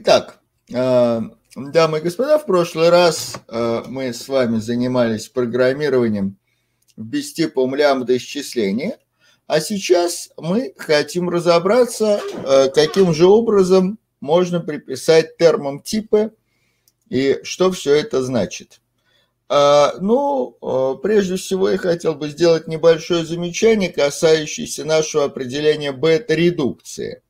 Итак, э, дамы и господа, в прошлый раз э, мы с вами занимались программированием в бестиповом лямбда-исчислении, а сейчас мы хотим разобраться, э, каким же образом можно приписать термам типы и что все это значит. Ну, прежде всего я хотел бы сделать небольшое замечание, касающееся нашего определения бета-редукции –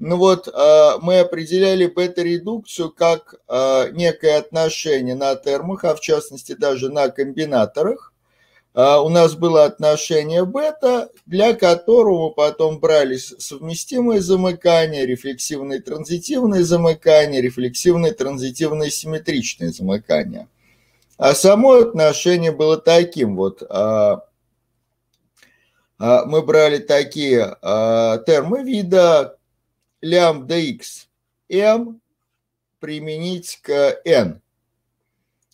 ну вот, а, мы определяли бета-редукцию как а, некое отношение на термах, а в частности даже на комбинаторах. А, у нас было отношение бета, для которого потом брались совместимые замыкания, рефлексивные транзитивные замыкания, рефлексивные транзитивные симметричные замыкания. А само отношение было таким вот мы брали такие термы вида, лямбда x m применить к n.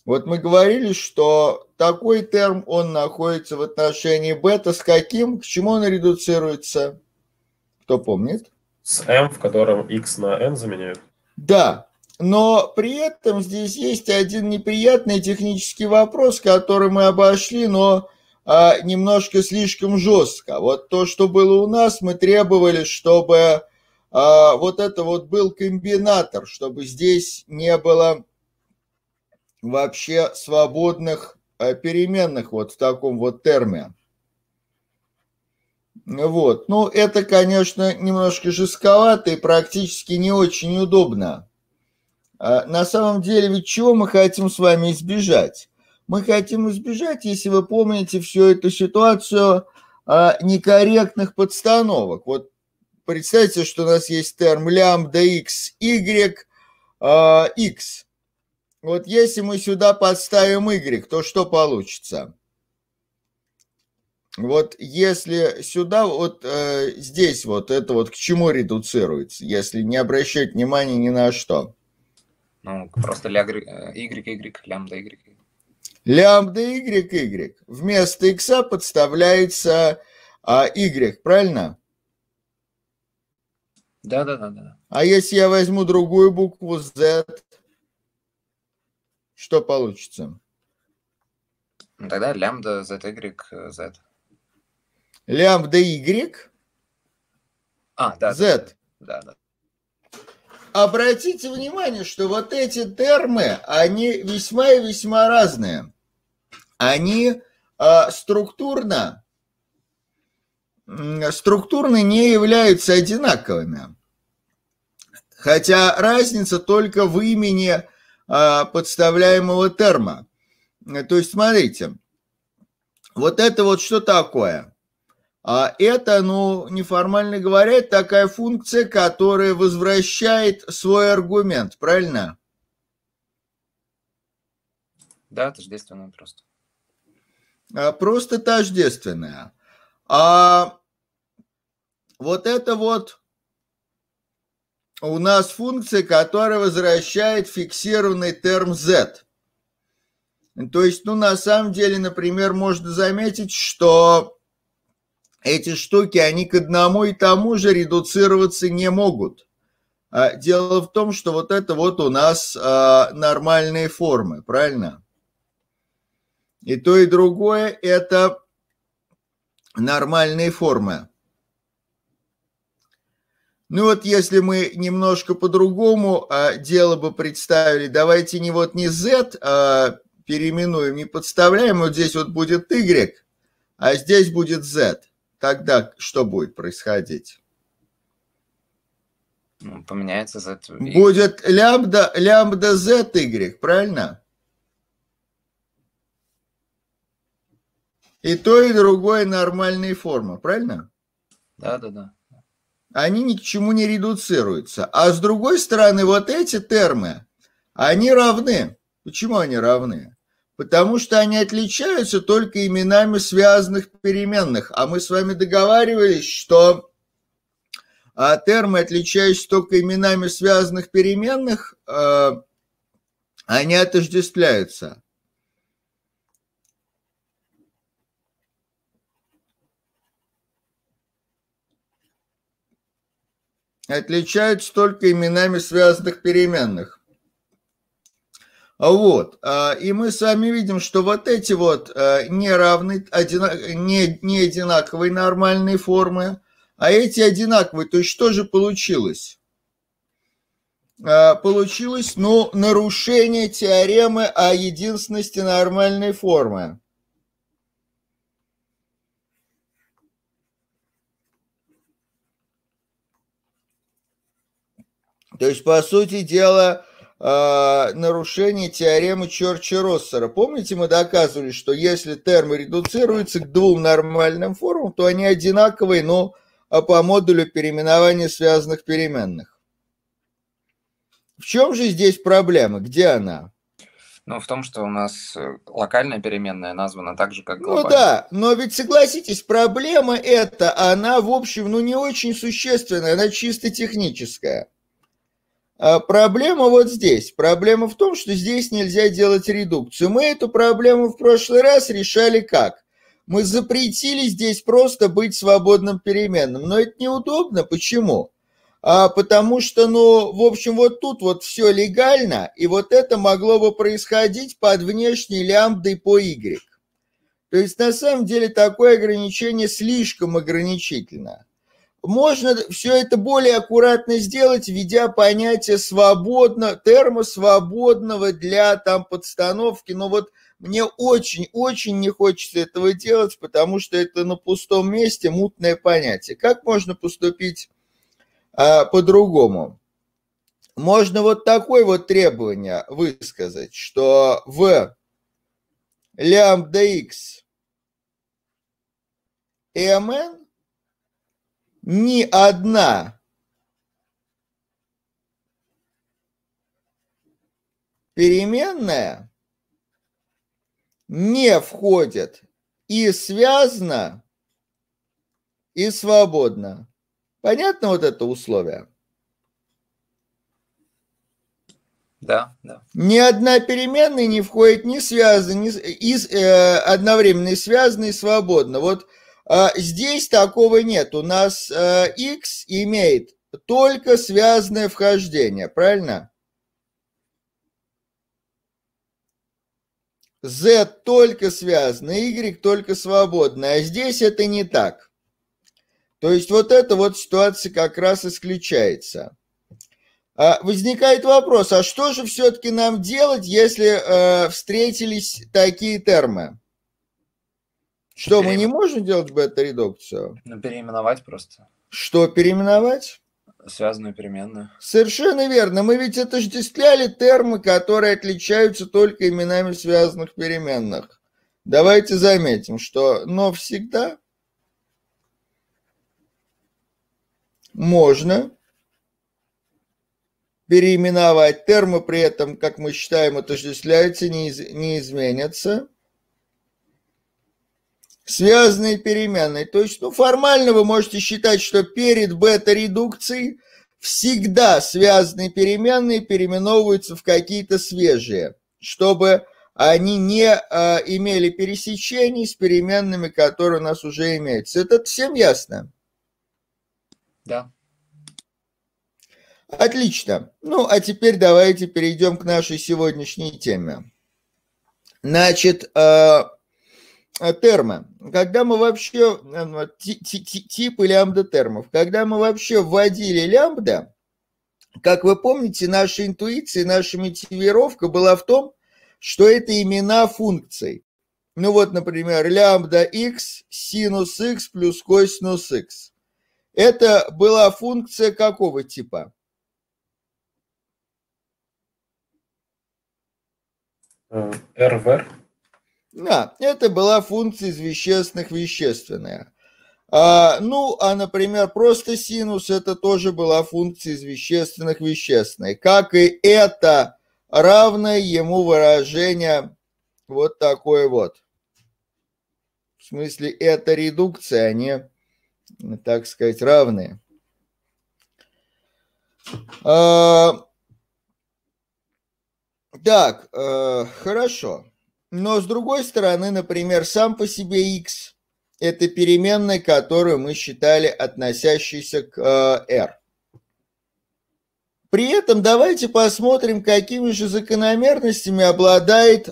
Вот мы говорили, что такой терм, он находится в отношении бета с каким? К чему он редуцируется? Кто помнит? С m, в котором x на n заменяют. Да, но при этом здесь есть один неприятный технический вопрос, который мы обошли, но а, немножко слишком жестко. Вот то, что было у нас, мы требовали, чтобы а, вот это вот был комбинатор, чтобы здесь не было вообще свободных а, переменных вот в таком вот терме. Вот. Ну, это, конечно, немножко жестковато и практически не очень удобно. А, на самом деле, ведь чего мы хотим с вами избежать? Мы хотим избежать, если вы помните всю эту ситуацию, некорректных подстановок. Вот Представьте, что у нас есть терм лямбда x, y, э, x. Вот если мы сюда подставим y, то что получится? Вот если сюда, вот э, здесь вот это вот к чему редуцируется, если не обращать внимания ни на что? Ну, просто ля, y, y, э, лямбда, y. Лямбда, y, y. Вместо x подставляется а, y, правильно? Да, да, да, да. А если я возьму другую букву Z, что получится? Ну, тогда лямбда ZY Z. Лямбда Y? А, да. Z. Да, да. Обратите внимание, что вот эти термы, они весьма и весьма разные. Они э, структурно структурно не являются одинаковыми. Хотя разница только в имени а, подставляемого терма. То есть, смотрите, вот это вот что такое? а Это, ну, неформально говоря, такая функция, которая возвращает свой аргумент, правильно? Да, тождественная просто. А, просто тождественная. А вот это вот у нас функция, которая возвращает фиксированный терм z. То есть, ну, на самом деле, например, можно заметить, что эти штуки, они к одному и тому же редуцироваться не могут. А дело в том, что вот это вот у нас а, нормальные формы, правильно? И то, и другое – это нормальные формы. Ну вот если мы немножко по-другому а, дело бы представили, давайте не вот не Z а, переименуем, не подставляем, вот здесь вот будет Y, а здесь будет Z. Тогда что будет происходить? Ну, поменяется Z. Будет лямбда, лямбда Z, Y, правильно? И то, и другое нормальные формы, правильно? Да, да, да они ни к чему не редуцируются. А с другой стороны, вот эти термы, они равны. Почему они равны? Потому что они отличаются только именами связанных переменных. А мы с вами договаривались, что а термы, отличающиеся только именами связанных переменных, э, они отождествляются. отличаются только именами связанных переменных. А вот. А, и мы с вами видим, что вот эти вот а, неравные, одинак, не, не одинаковые нормальные формы, а эти одинаковые. То есть что же получилось? Получилось, ну, нарушение теоремы о единственности нормальной формы. То есть, по сути дела, а, нарушение теоремы Чорча-Россера. Помните, мы доказывали, что если термы редуцируются к двум нормальным формам, то они одинаковые, но а, по модулю переименования связанных переменных. В чем же здесь проблема? Где она? Ну, в том, что у нас э, локальная переменная названа так же, как ну глобальная. Ну да, но ведь согласитесь, проблема эта, она, в общем, ну не очень существенная, она чисто техническая. А проблема вот здесь. Проблема в том, что здесь нельзя делать редукцию. Мы эту проблему в прошлый раз решали как? Мы запретили здесь просто быть свободным переменным. Но это неудобно. Почему? А, потому что, ну, в общем, вот тут вот все легально, и вот это могло бы происходить под внешней лямбдой по Y. То есть, на самом деле, такое ограничение слишком ограничительно можно все это более аккуратно сделать, введя понятие свободно, термосвободного для там подстановки. Но вот мне очень-очень не хочется этого делать, потому что это на пустом месте мутное понятие. Как можно поступить а, по-другому? Можно вот такое вот требование высказать, что в лямбда x mn ни одна переменная не входит и связано, и свободно. Понятно вот это условие? Да, да. Ни одна переменная не входит не связанная, не, из, э, одновременно и и свободно. Вот а здесь такого нет. У нас X э, имеет только связанное вхождение, правильно? Z только связанное, Y только свободное. а здесь это не так. То есть вот эта вот ситуация как раз исключается. А возникает вопрос, а что же все-таки нам делать, если э, встретились такие термы? Что, Переим... мы не можем делать бета-редукцию? Ну, переименовать просто. Что переименовать? Связанную переменную. Совершенно верно. Мы ведь отождествляли термы, которые отличаются только именами связанных переменных. Давайте заметим, что но всегда можно переименовать термы, при этом, как мы считаем, отождествляются, не, из, не изменятся связанные переменной. То есть, ну, формально вы можете считать, что перед бета-редукцией всегда связанные переменные переименовываются в какие-то свежие, чтобы они не э, имели пересечений с переменными, которые у нас уже имеются. Это всем ясно? Да. Отлично. Ну, а теперь давайте перейдем к нашей сегодняшней теме. Значит, э, Э, терма, когда мы вообще, э, ну, типы лямбда термов, когда мы вообще вводили лямбда, как вы помните, наша интуиция, наша мотивировка была в том, что это имена функций. Ну вот, например, лямбда x, синус x плюс косинус x. Это была функция какого типа? РВР. Э, uh, да, это была функция из вещественных вещественная. А, ну, а, например, просто синус это тоже была функция из вещественных вещественной, как и это равное ему выражение вот такое вот. В смысле, это редукция, они, а так сказать, равные. А, так, э, хорошо. Но с другой стороны, например, сам по себе x – это переменная, которую мы считали относящейся к э, r. При этом давайте посмотрим, какими же закономерностями обладает,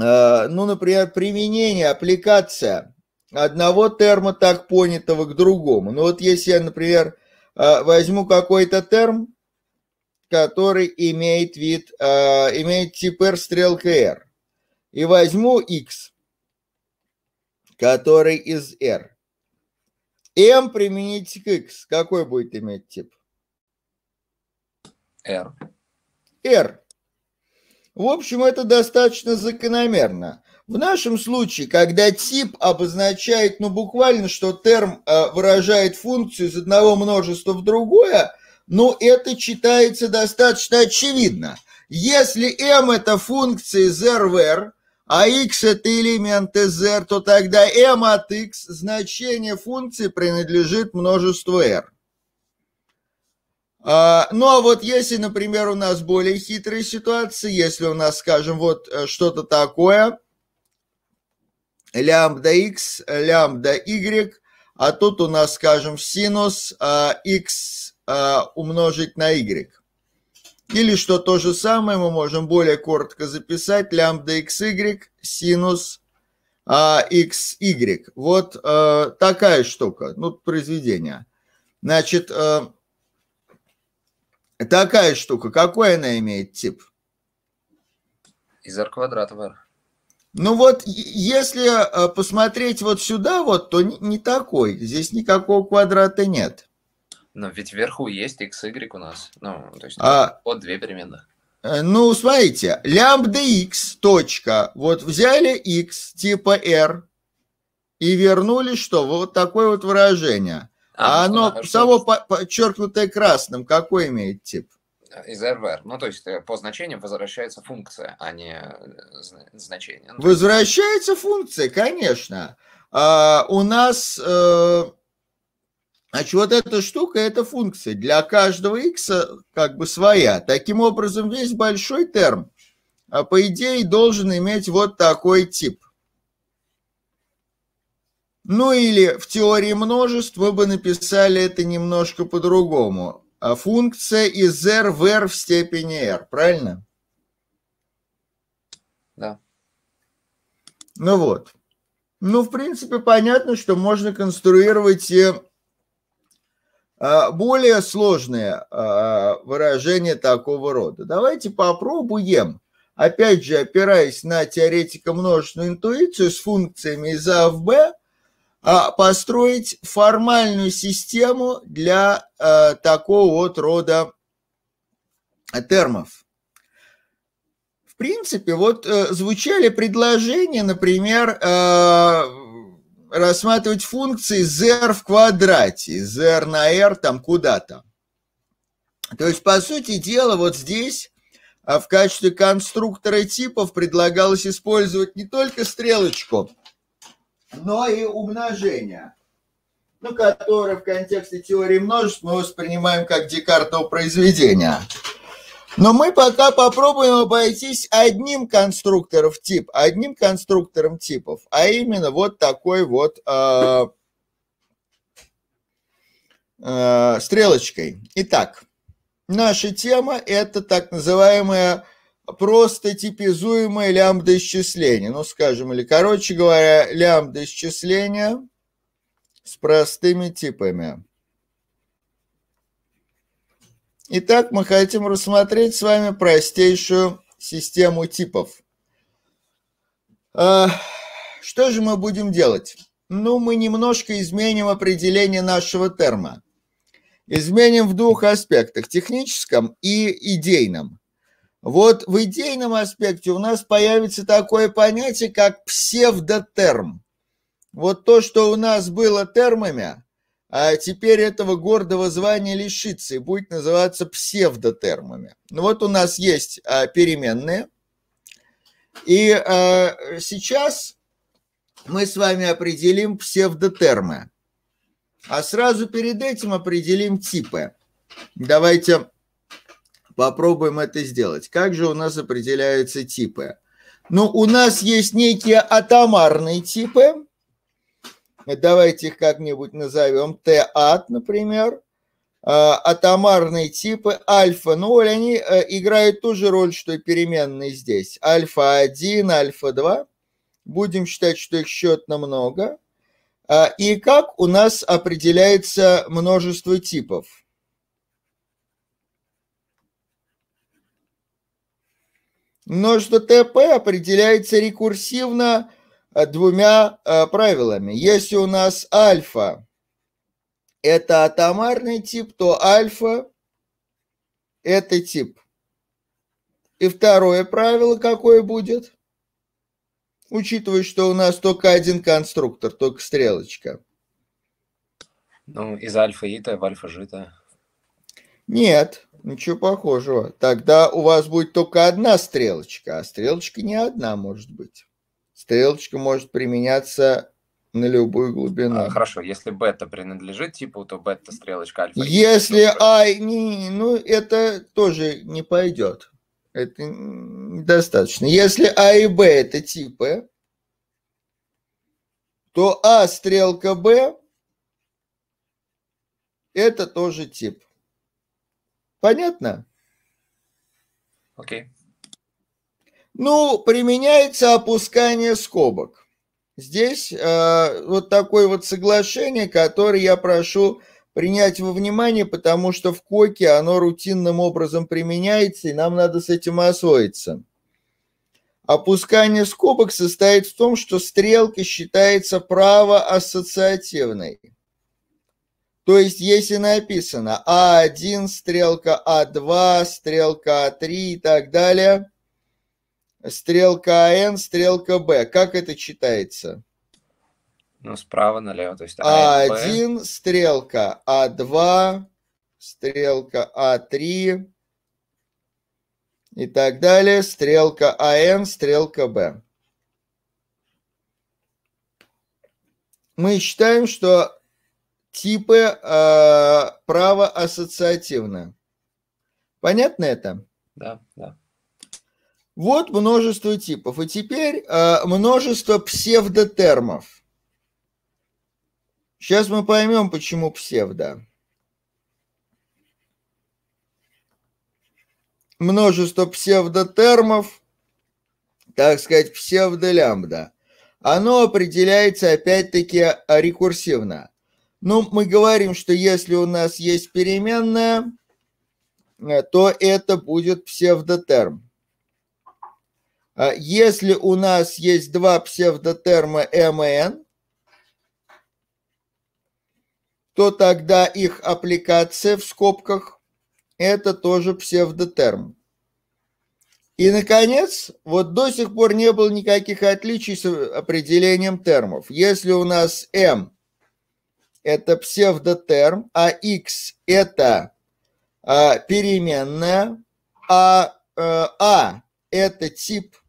э, ну, например, применение, аппликация одного терма так понятого к другому. Ну вот если я, например, э, возьму какой-то терм, который имеет вид, э, имеет тип R стрелка R и возьму x, который из R. M применить к x. Какой будет иметь тип? R. R. В общем, это достаточно закономерно. В нашем случае, когда тип обозначает, ну, буквально, что терм э, выражает функцию из одного множества в другое, ну, это читается достаточно очевидно. Если m – это функция из R в R, а x – это элемент из r, то тогда m от x значение функции принадлежит множеству r. А, ну а вот если, например, у нас более хитрая ситуация, если у нас, скажем, вот э, что-то такое, лямбда x, лямбда y, а тут у нас, скажем, синус а, x а, умножить на y – или что то же самое мы можем более коротко записать лямбда xy синус а, xy. Вот а, такая штука, ну, произведение. Значит, а, такая штука, какой она имеет тип? Из r квадрата в r. Ну вот, если э, посмотреть вот сюда, вот, то не такой. Здесь никакого квадрата нет. Но ведь вверху есть x, y у нас. Ну, то есть а... вот две переменных. Э, ну, смотрите, лямбда x, точка. Вот взяли x типа r и вернули что? Вот такое вот выражение. А, ну, а оно хорошо. само подчеркнутое красным, какой имеет тип? Из RVR. Ну, то есть э, по значениям возвращается функция, а не э, значение. Ну, возвращается функция, конечно. А, у нас... А Значит, вот эта штука – это функция. Для каждого x как бы своя. Таким образом, весь большой терм, а, по идее, должен иметь вот такой тип. Ну или в теории множеств мы бы написали это немножко по-другому. А функция из r в r в степени r, правильно? Да. Ну вот. Ну, в принципе, понятно, что можно конструировать и а, более сложное а, выражение такого рода. Давайте попробуем, опять же, опираясь на теоретико-множественную интуицию с функциями из А в Б, а, построить формальную систему для такого вот рода термов. В принципе, вот э, звучали предложения, например, э, рассматривать функции zr в квадрате, zr на r там куда-то. То есть, по сути дела, вот здесь а, в качестве конструктора типов предлагалось использовать не только стрелочку, но и умножение, ну, которое в контексте теории множеств мы воспринимаем как Декартово произведение. Но мы пока попробуем обойтись одним конструктором тип, одним конструктором типов, а именно вот такой вот э, э, стрелочкой. Итак, наша тема это так называемое просто типизуемое лямбда исчисление. Ну, скажем, или, короче говоря, лямбда исчисления с простыми типами. Итак, мы хотим рассмотреть с вами простейшую систему типов. А, что же мы будем делать? Ну, мы немножко изменим определение нашего терма. Изменим в двух аспектах – техническом и идейном. Вот в идейном аспекте у нас появится такое понятие, как псевдотерм. Вот то, что у нас было термами, а теперь этого гордого звания лишится и будет называться псевдотермами. Ну вот у нас есть а, переменные. И а, сейчас мы с вами определим псевдотермы. А сразу перед этим определим типы. Давайте попробуем это сделать. Как же у нас определяются типы? Ну, у нас есть некие атомарные типы, давайте их как-нибудь назовем, Т-ат, например, атомарные а типы, альфа, ну, они э, играют ту же роль, что и переменные здесь. Альфа-1, альфа-2, будем считать, что их счет намного. А, и как у нас определяется множество типов? Множество ТП определяется рекурсивно Э, двумя э, правилами. Если у нас альфа – это атомарный тип, то альфа – это тип. И второе правило какое будет? Учитывая, что у нас только один конструктор, только стрелочка. Ну, из альфа ита в альфа жита. Нет, ничего похожего. Тогда у вас будет только одна стрелочка, а стрелочка не одна может быть стрелочка может применяться на любую глубину. А, хорошо, если бета принадлежит типу, то бета стрелочка альфа. Если ай, не, не, ну это тоже не пойдет. Это недостаточно. Если А и Б это типы, то А стрелка Б это тоже тип. Понятно? Окей. Okay. Ну, применяется опускание скобок. Здесь э, вот такое вот соглашение, которое я прошу принять во внимание, потому что в коке оно рутинным образом применяется, и нам надо с этим освоиться. Опускание скобок состоит в том, что стрелка считается правоассоциативной. То есть, если написано А1, стрелка А2, стрелка А3 и так далее – стрелка АН, стрелка Б. Как это читается? Ну, справа налево, то есть А1 а стрелка, А2 стрелка, А3 и так далее, стрелка АН, стрелка Б. Мы считаем, что типы э, а, права ассоциативны. Понятно это? Да, да. Вот множество типов. И теперь э, множество псевдотермов. Сейчас мы поймем, почему псевдо. Множество псевдотермов, так сказать, псевдолямбда. Оно определяется опять-таки рекурсивно. Ну, мы говорим, что если у нас есть переменная, э, то это будет псевдотерм. А если у нас есть два псевдотерма M и N, то тогда их аппликация в скобках – это тоже псевдотерм. И, наконец, вот до сих пор не было никаких отличий с определением термов. Если у нас M – это псевдотерм, а X – это а, переменная, а, э, а – это тип –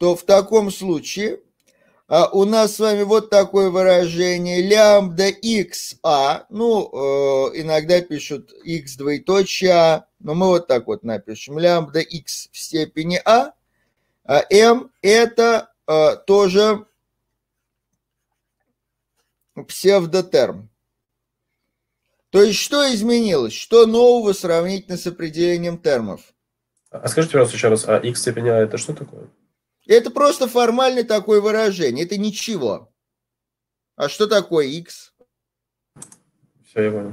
то в таком случае а, у нас с вами вот такое выражение лямбда а ну, э, иногда пишут x двоеточие а но мы вот так вот напишем, лямбда x в степени а а m это э, тоже псевдотерм. То есть что изменилось? Что нового сравнительно с определением термов? А скажите, пожалуйста, еще раз, а x степени а это что такое? Это просто формальное такое выражение, это ничего. А что такое x? Все, я понял.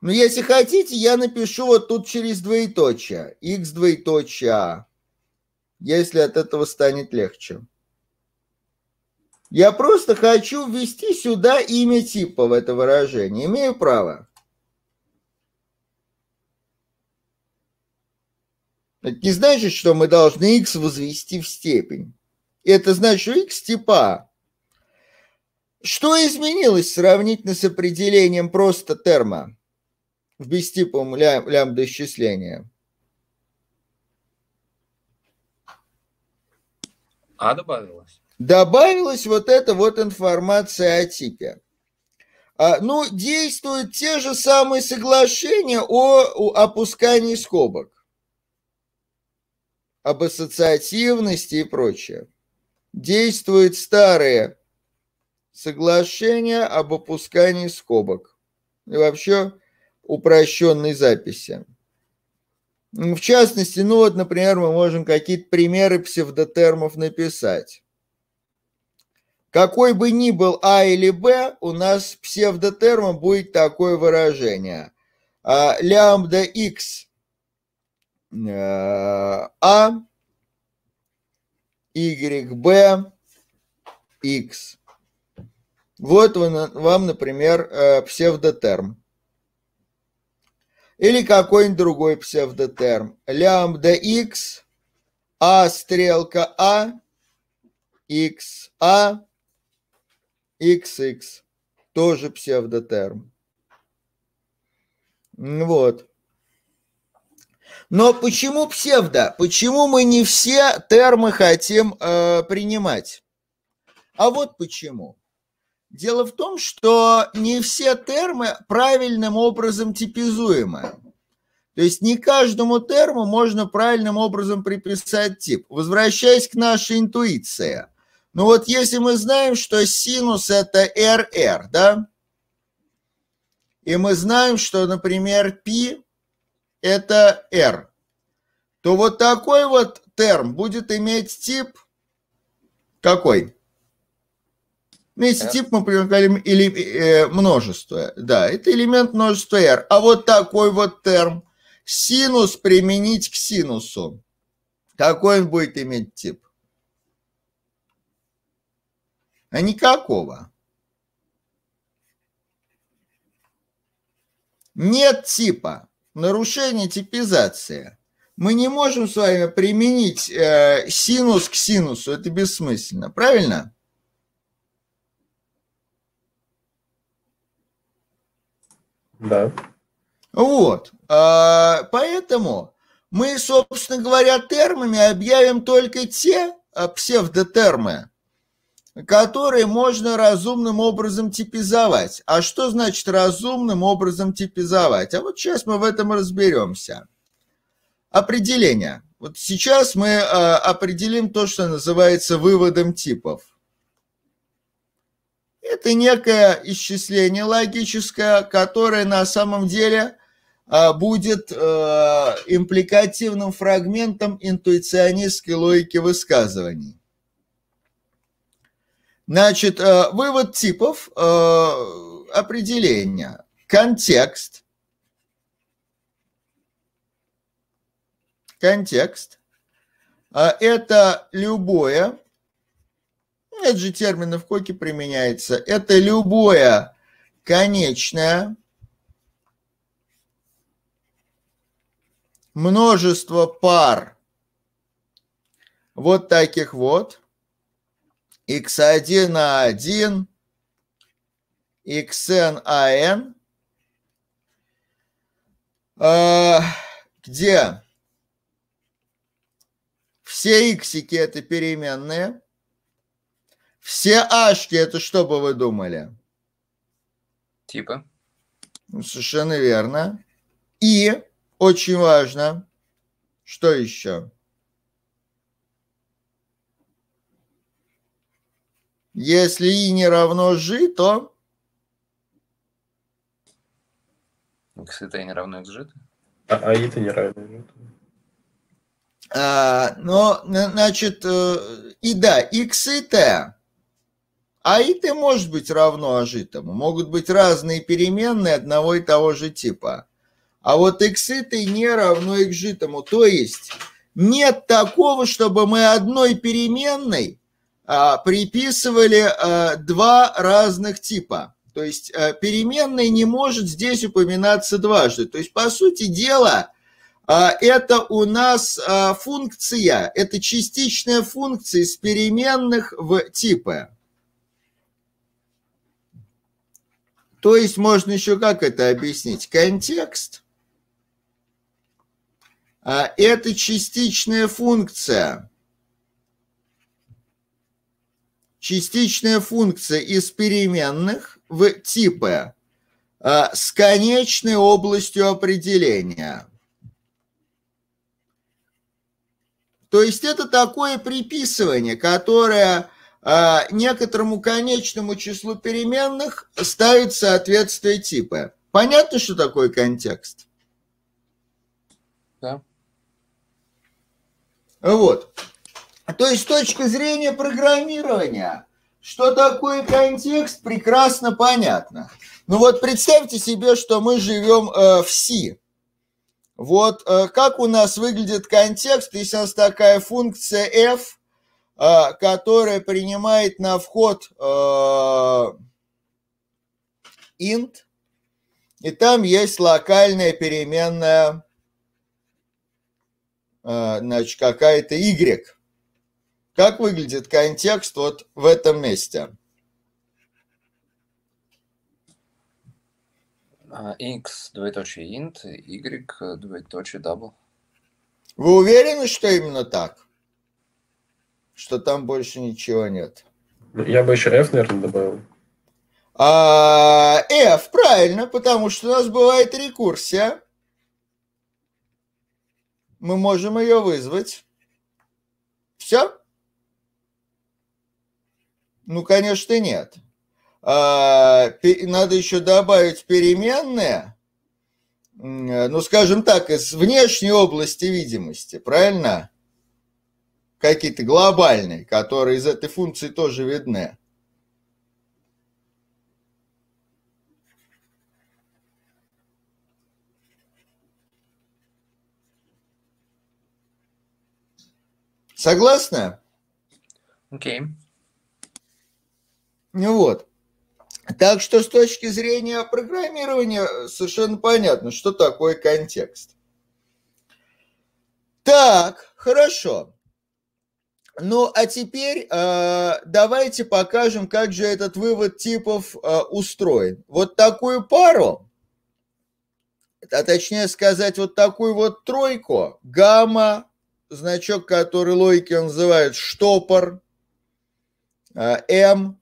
Ну, если хотите, я напишу вот тут через двоеточие. x двоеточие а, Если от этого станет легче. Я просто хочу ввести сюда имя типа в это выражение. Имею право. Это не значит, что мы должны x возвести в степень. Это значит, что x типа. Что изменилось сравнительно с определением просто терма в бестиповом лям, лямбда исчисления? А добавилось? Добавилась вот эта вот информация о типе. А, ну, действуют те же самые соглашения о, о опускании скобок об ассоциативности и прочее, действует старое соглашение об опускании скобок и вообще упрощенной записи. Ну, в частности, ну вот, например, мы можем какие-то примеры псевдотермов написать. Какой бы ни был А или Б, у нас псевдотерма будет такое выражение. а Лямбда x а, Y, B, X. Вот вам, например, э, псевдотерм. Или какой-нибудь другой псевдотерм. Лямбда X, А стрелка А, X, А, x, x. Тоже псевдотерм. Вот. Но почему псевдо? Почему мы не все термы хотим э, принимать? А вот почему. Дело в том, что не все термы правильным образом типизуемы. То есть не каждому терму можно правильным образом приписать тип. Возвращаясь к нашей интуиции. Ну вот если мы знаем, что синус это RR, да? И мы знаем, что, например, π это R, то вот такой вот терм будет иметь тип какой? Ну Вместе э. тип мы привлекаем или, э, множество. Да, это элемент множества R. А вот такой вот терм. Синус применить к синусу. Какой он будет иметь тип? А никакого. Нет типа нарушение типизации. Мы не можем с вами применить э, синус к синусу, это бессмысленно, правильно? Да. Вот, э, поэтому мы, собственно говоря, термами объявим только те э, псевдотермы, которые можно разумным образом типизовать. А что значит разумным образом типизовать? А вот сейчас мы в этом разберемся. Определение. Вот сейчас мы э, определим то, что называется выводом типов. Это некое исчисление логическое, которое на самом деле э, будет э, импликативным фрагментом интуиционистской логики высказываний. Значит, э, вывод типов э, определения. Контекст. Контекст. А, это любое, это же термин в Коке применяется, это любое конечное множество пар вот таких вот x1 на 1, xn an, э, где все иксики это переменные, все ашки это что бы вы думали? Типа. совершенно верно. И очень важно, что еще? Если и не равно g, то... X а, а это не равно xg? А, а это не равно g. А, но, значит, э, и да, x и t. А и t может быть равно ажитому. Могут быть разные переменные одного и того же типа. А вот x и t не равно x житому. То есть нет такого, чтобы мы одной переменной а, приписывали а, два разных типа. То есть а, переменная не может здесь упоминаться дважды. То есть, по сути дела, это у нас функция, это частичная функция из переменных в типы. То есть можно еще как это объяснить? Контекст – это частичная функция – частичная функция из переменных в типы э, с конечной областью определения. То есть это такое приписывание, которое э, некоторому конечному числу переменных ставит соответствие типа. Понятно, что такое контекст? Да. Вот. А то есть с точки зрения программирования, что такое контекст, прекрасно понятно. Ну вот представьте себе, что мы живем э, в C. Вот э, как у нас выглядит контекст, если у нас такая функция f, э, которая принимает на вход э, int, и там есть локальная переменная, э, значит, какая-то y. Как выглядит контекст вот в этом месте? X, а, двоеточие int, Y, э, двоеточие double. Вы уверены, что именно так? Что там больше ничего нет? Я бы еще F, наверное, добавил. А, F, правильно, потому что у нас бывает рекурсия. Мы можем ее вызвать. Все? Ну, конечно, нет. А, надо еще добавить переменные, э, ну, скажем так, из внешней области видимости, правильно? Какие-то глобальные, которые из этой функции тоже видны. Согласна? Окей. Okay. Вот. Так что с точки зрения программирования э, совершенно понятно, что такое контекст. Так, хорошо. Ну а теперь э, давайте покажем, как же этот вывод типов э, устроен. Вот такую пару, а точнее сказать, вот такую вот тройку, гамма, значок, который логики называют штопор, э, М,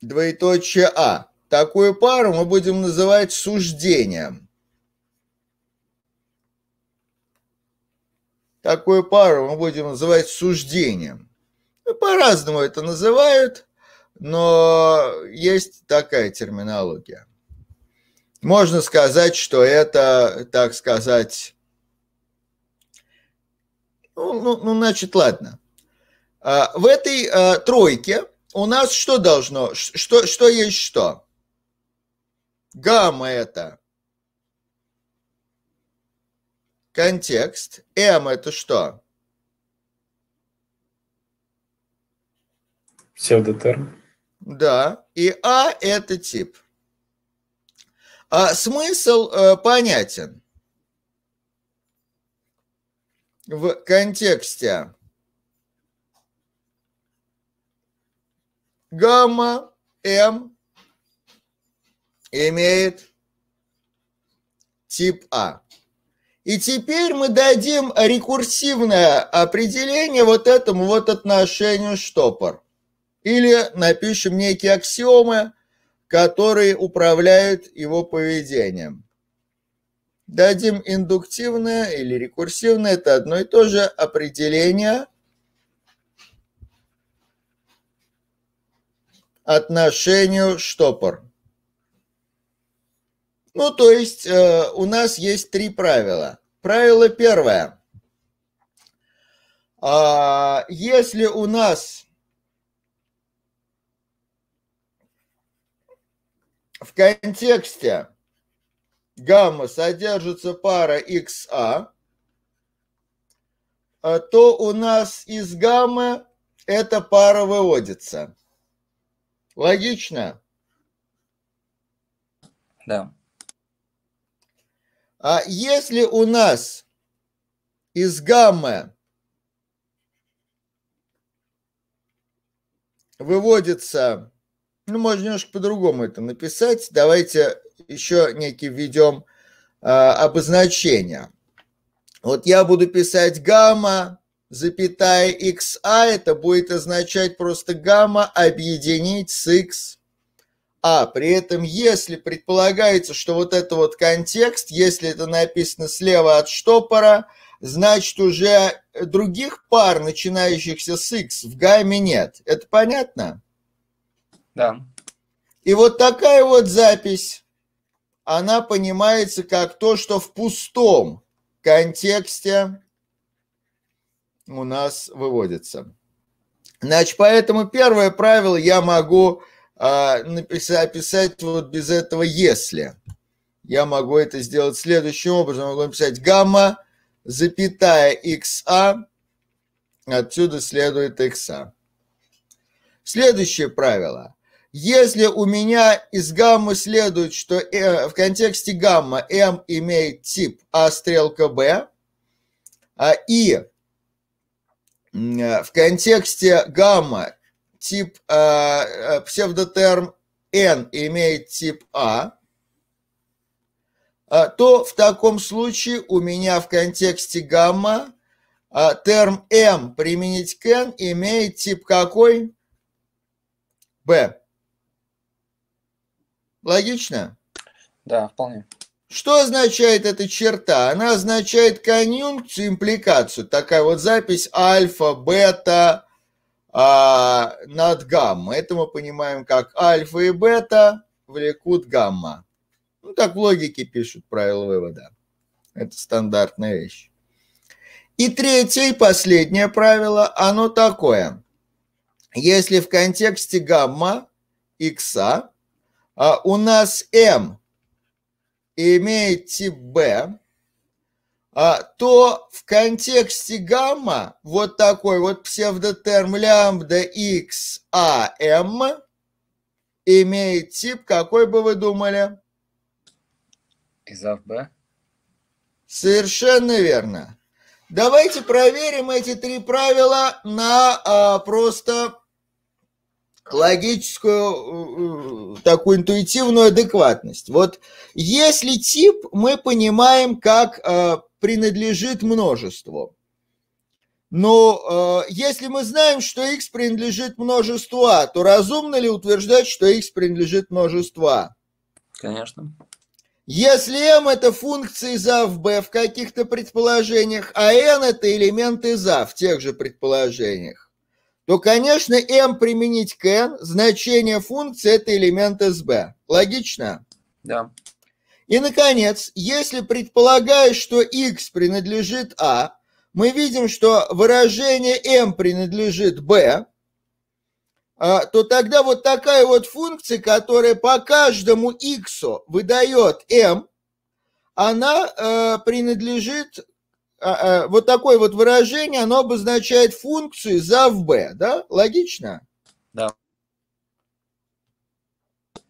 двоеточие А. Такую пару мы будем называть суждением. Такую пару мы будем называть суждением. Ну, по-разному это называют, но есть такая терминология. Можно сказать, что это, так сказать, ну, ну, ну значит, ладно. А, в этой а, тройке у нас что должно, что, что есть что? Гамма это контекст, М это что? Псевдотерм. Да, и А это тип. А смысл э, понятен в контексте а. гамма М имеет тип А. И теперь мы дадим рекурсивное определение вот этому вот отношению штопор. Или напишем некие аксиомы, которые управляют его поведением. Дадим индуктивное или рекурсивное, это одно и то же определение – отношению штопор. Ну, то есть э, у нас есть три правила. Правило первое. А, если у нас в контексте гамма содержится пара XA, а, э, то у нас из гаммы эта пара выводится – Логично? Да. А если у нас из гаммы выводится, ну, можно немножко по-другому это написать, давайте еще некий введем э, обозначение. Вот я буду писать гамма запятая xa, а, это будет означать просто гамма объединить с x. А при этом, если предполагается, что вот это вот контекст, если это написано слева от штопора, значит уже других пар, начинающихся с x, в гамме нет. Это понятно? Да. И вот такая вот запись, она понимается как то, что в пустом контексте у нас выводится. Значит, поэтому первое правило я могу а, написать, описать вот без этого «если». Я могу это сделать следующим образом. Могу написать гамма, запятая xa, отсюда следует xa. Следующее правило. Если у меня из гаммы следует, что э, в контексте гамма m имеет тип А стрелка b, а и Э, в контексте гамма тип э, э псевдотерм n имеет тип а, э, то в таком случае у меня в контексте гамма терм m применить к n имеет тип какой? b. Логично? Да, вполне. Что означает эта черта? Она означает конъюнкцию, импликацию. Такая вот запись альфа, бета а, над гамма. Это мы понимаем как альфа и бета влекут гамма. Ну, так в логике пишут правила вывода. Это стандартная вещь. И третье и последнее правило, оно такое. Если в контексте гамма, икса, а, у нас m имеете B, а, то в контексте гамма вот такой вот псевдотерм лямбда x а m имеет тип, какой бы вы думали? Из А в Совершенно верно. Давайте проверим эти три правила на а, просто логическую, э, э, такую интуитивную адекватность. Вот если тип мы понимаем, как э, принадлежит множеству. Но э, если мы знаем, что x принадлежит множеству А, то разумно ли утверждать, что x принадлежит множеству А? Конечно. Если m – это функция из А в b в каких-то предположениях, а n – это элементы из А в тех же предположениях, то, конечно, m применить к n, значение функции – это элемент sb. Логично? Да. И, наконец, если предполагая, что x принадлежит a, мы видим, что выражение m принадлежит b, а, то тогда вот такая вот функция, которая по каждому x выдает m, она э, принадлежит а, а, вот такое вот выражение, оно обозначает функции за в b, да? Логично? Да.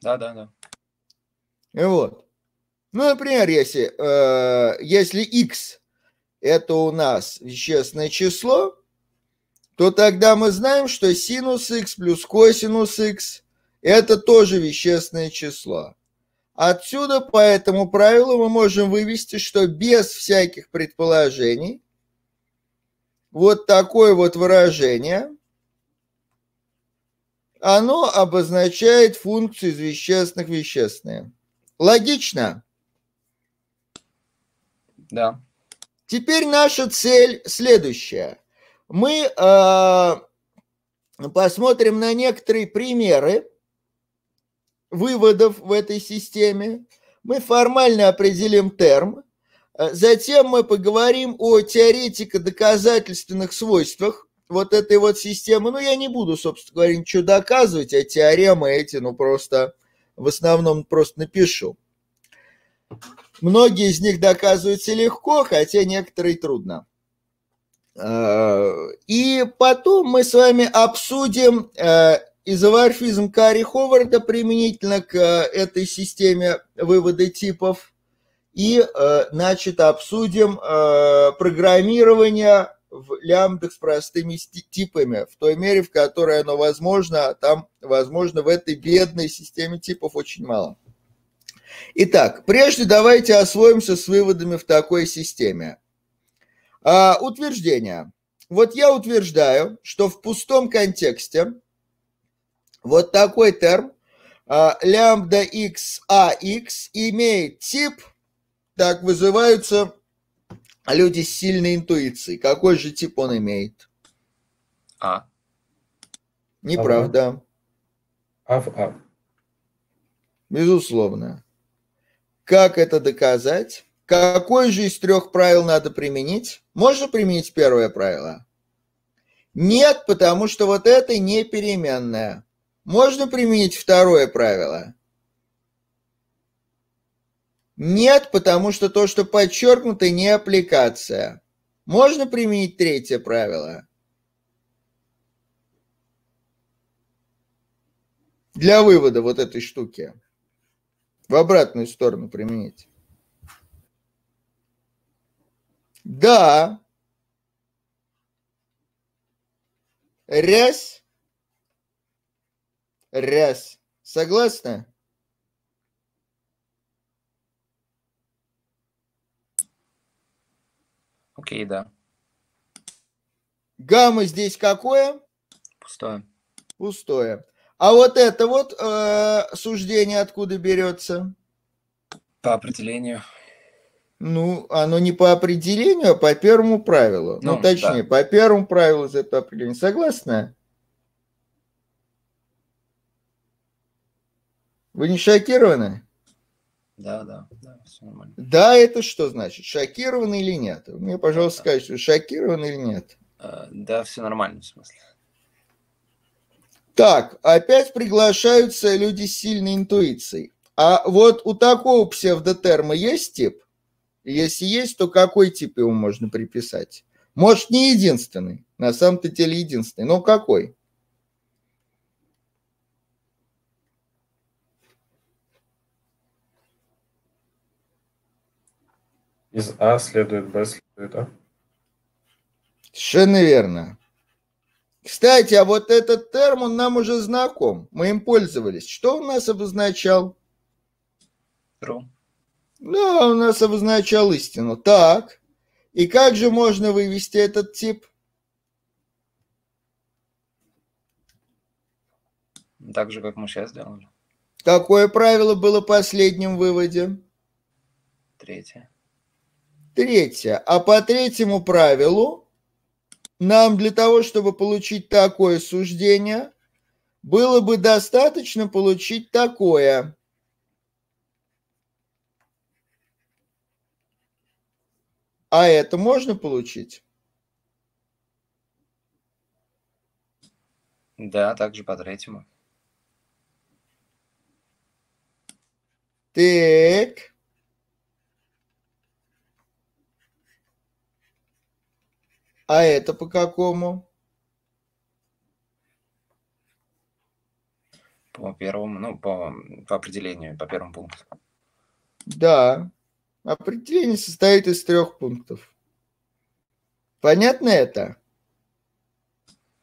Да, да, да. Вот. Ну, например, если, э, если x это у нас вещественное число, то тогда мы знаем, что синус x плюс косинус x это тоже вещественное число. Отсюда по этому правилу мы можем вывести, что без всяких предположений вот такое вот выражение, оно обозначает функцию из вещественных вещественные. Логично? Да. Теперь наша цель следующая. Мы э, посмотрим на некоторые примеры, выводов в этой системе, мы формально определим терм, а затем мы поговорим о теоретико-доказательственных свойствах вот этой вот системы. Ну, я не буду, собственно говоря, ничего доказывать, а теоремы эти, ну, просто в основном просто напишу. Многие из них доказываются легко, хотя некоторые трудно. А, и потом мы с вами обсудим э, изоарфизм Кари Ховарда применительно к э, этой системе вывода типов. И, э, значит, обсудим э, программирование в лямбдах с простыми типами, в той мере, в которой оно возможно, а там, возможно, в этой бедной системе типов очень мало. Итак, прежде давайте освоимся с выводами в такой системе. А, утверждение. Вот я утверждаю, что в пустом контексте – вот такой терм а, лямбда x x а имеет тип, так вызываются люди с сильной интуицией. Какой же тип он имеет? А. Неправда. А в А. Безусловно. Как это доказать? Какое же из трех правил надо применить? Можно применить первое правило? Нет, потому что вот это не переменная. Можно применить второе правило? Нет, потому что то, что подчеркнуто, не аппликация. Можно применить третье правило? Для вывода вот этой штуки. В обратную сторону применить. Да. Рязь раз. Согласна? Окей, да. Гамма здесь какое? Пустое. Пустое. А вот это вот э, суждение откуда берется? По определению. Ну, оно не по определению, а по первому правилу. Ну, ну точнее, да. по первому правилу за это определение. Согласна? Вы не шокированы? Да, да, да, все нормально. Да, это что значит? Шокированы или нет? мне, пожалуйста, да. скажите, шокированы или нет? Э, да, все нормально, в смысле. Так, опять приглашаются люди с сильной интуицией. А вот у такого псевдотерма есть тип? Если есть, то какой тип его можно приписать? Может, не единственный, на самом-то деле единственный, но какой? Из А следует Б следует А. Совершенно верно. Кстати, а вот этот термин нам уже знаком. Мы им пользовались. Что у нас обозначал? True. Да, у нас обозначал истину. Так. И как же можно вывести этот тип? Так же, как мы сейчас делали. Какое правило было последним последнем выводе? Третье. Третье. А по третьему правилу нам для того, чтобы получить такое суждение, было бы достаточно получить такое. А это можно получить? Да, также по третьему. Так. А это по какому? По первому, ну, по, по определению, по первому пункту. Да. Определение состоит из трех пунктов. Понятно это?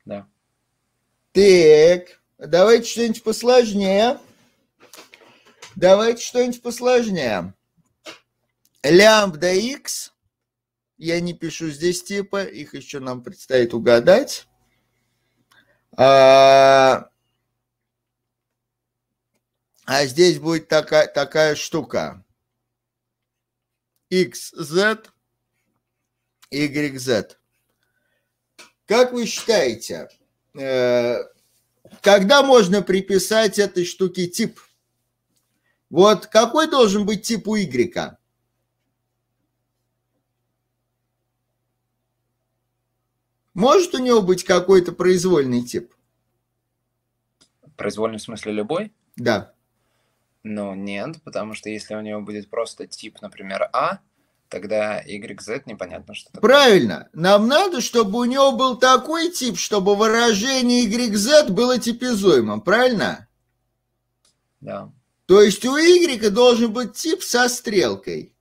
Да. Так, давайте что-нибудь посложнее. Давайте что-нибудь посложнее. Лямбда х. Я не пишу здесь типа, их еще нам предстоит угадать. А, а здесь будет такая, такая штука. XZ, YZ. Как вы считаете, э, когда можно приписать этой штуке тип? Вот какой должен быть тип у Y? Может у него быть какой-то произвольный тип? Произвольный в смысле любой? Да. Ну, нет, потому что если у него будет просто тип, например, А, тогда YZ непонятно, что такое. Правильно. Нам надо, чтобы у него был такой тип, чтобы выражение YZ было типизуемым, правильно? Да. То есть у Y должен быть тип со стрелкой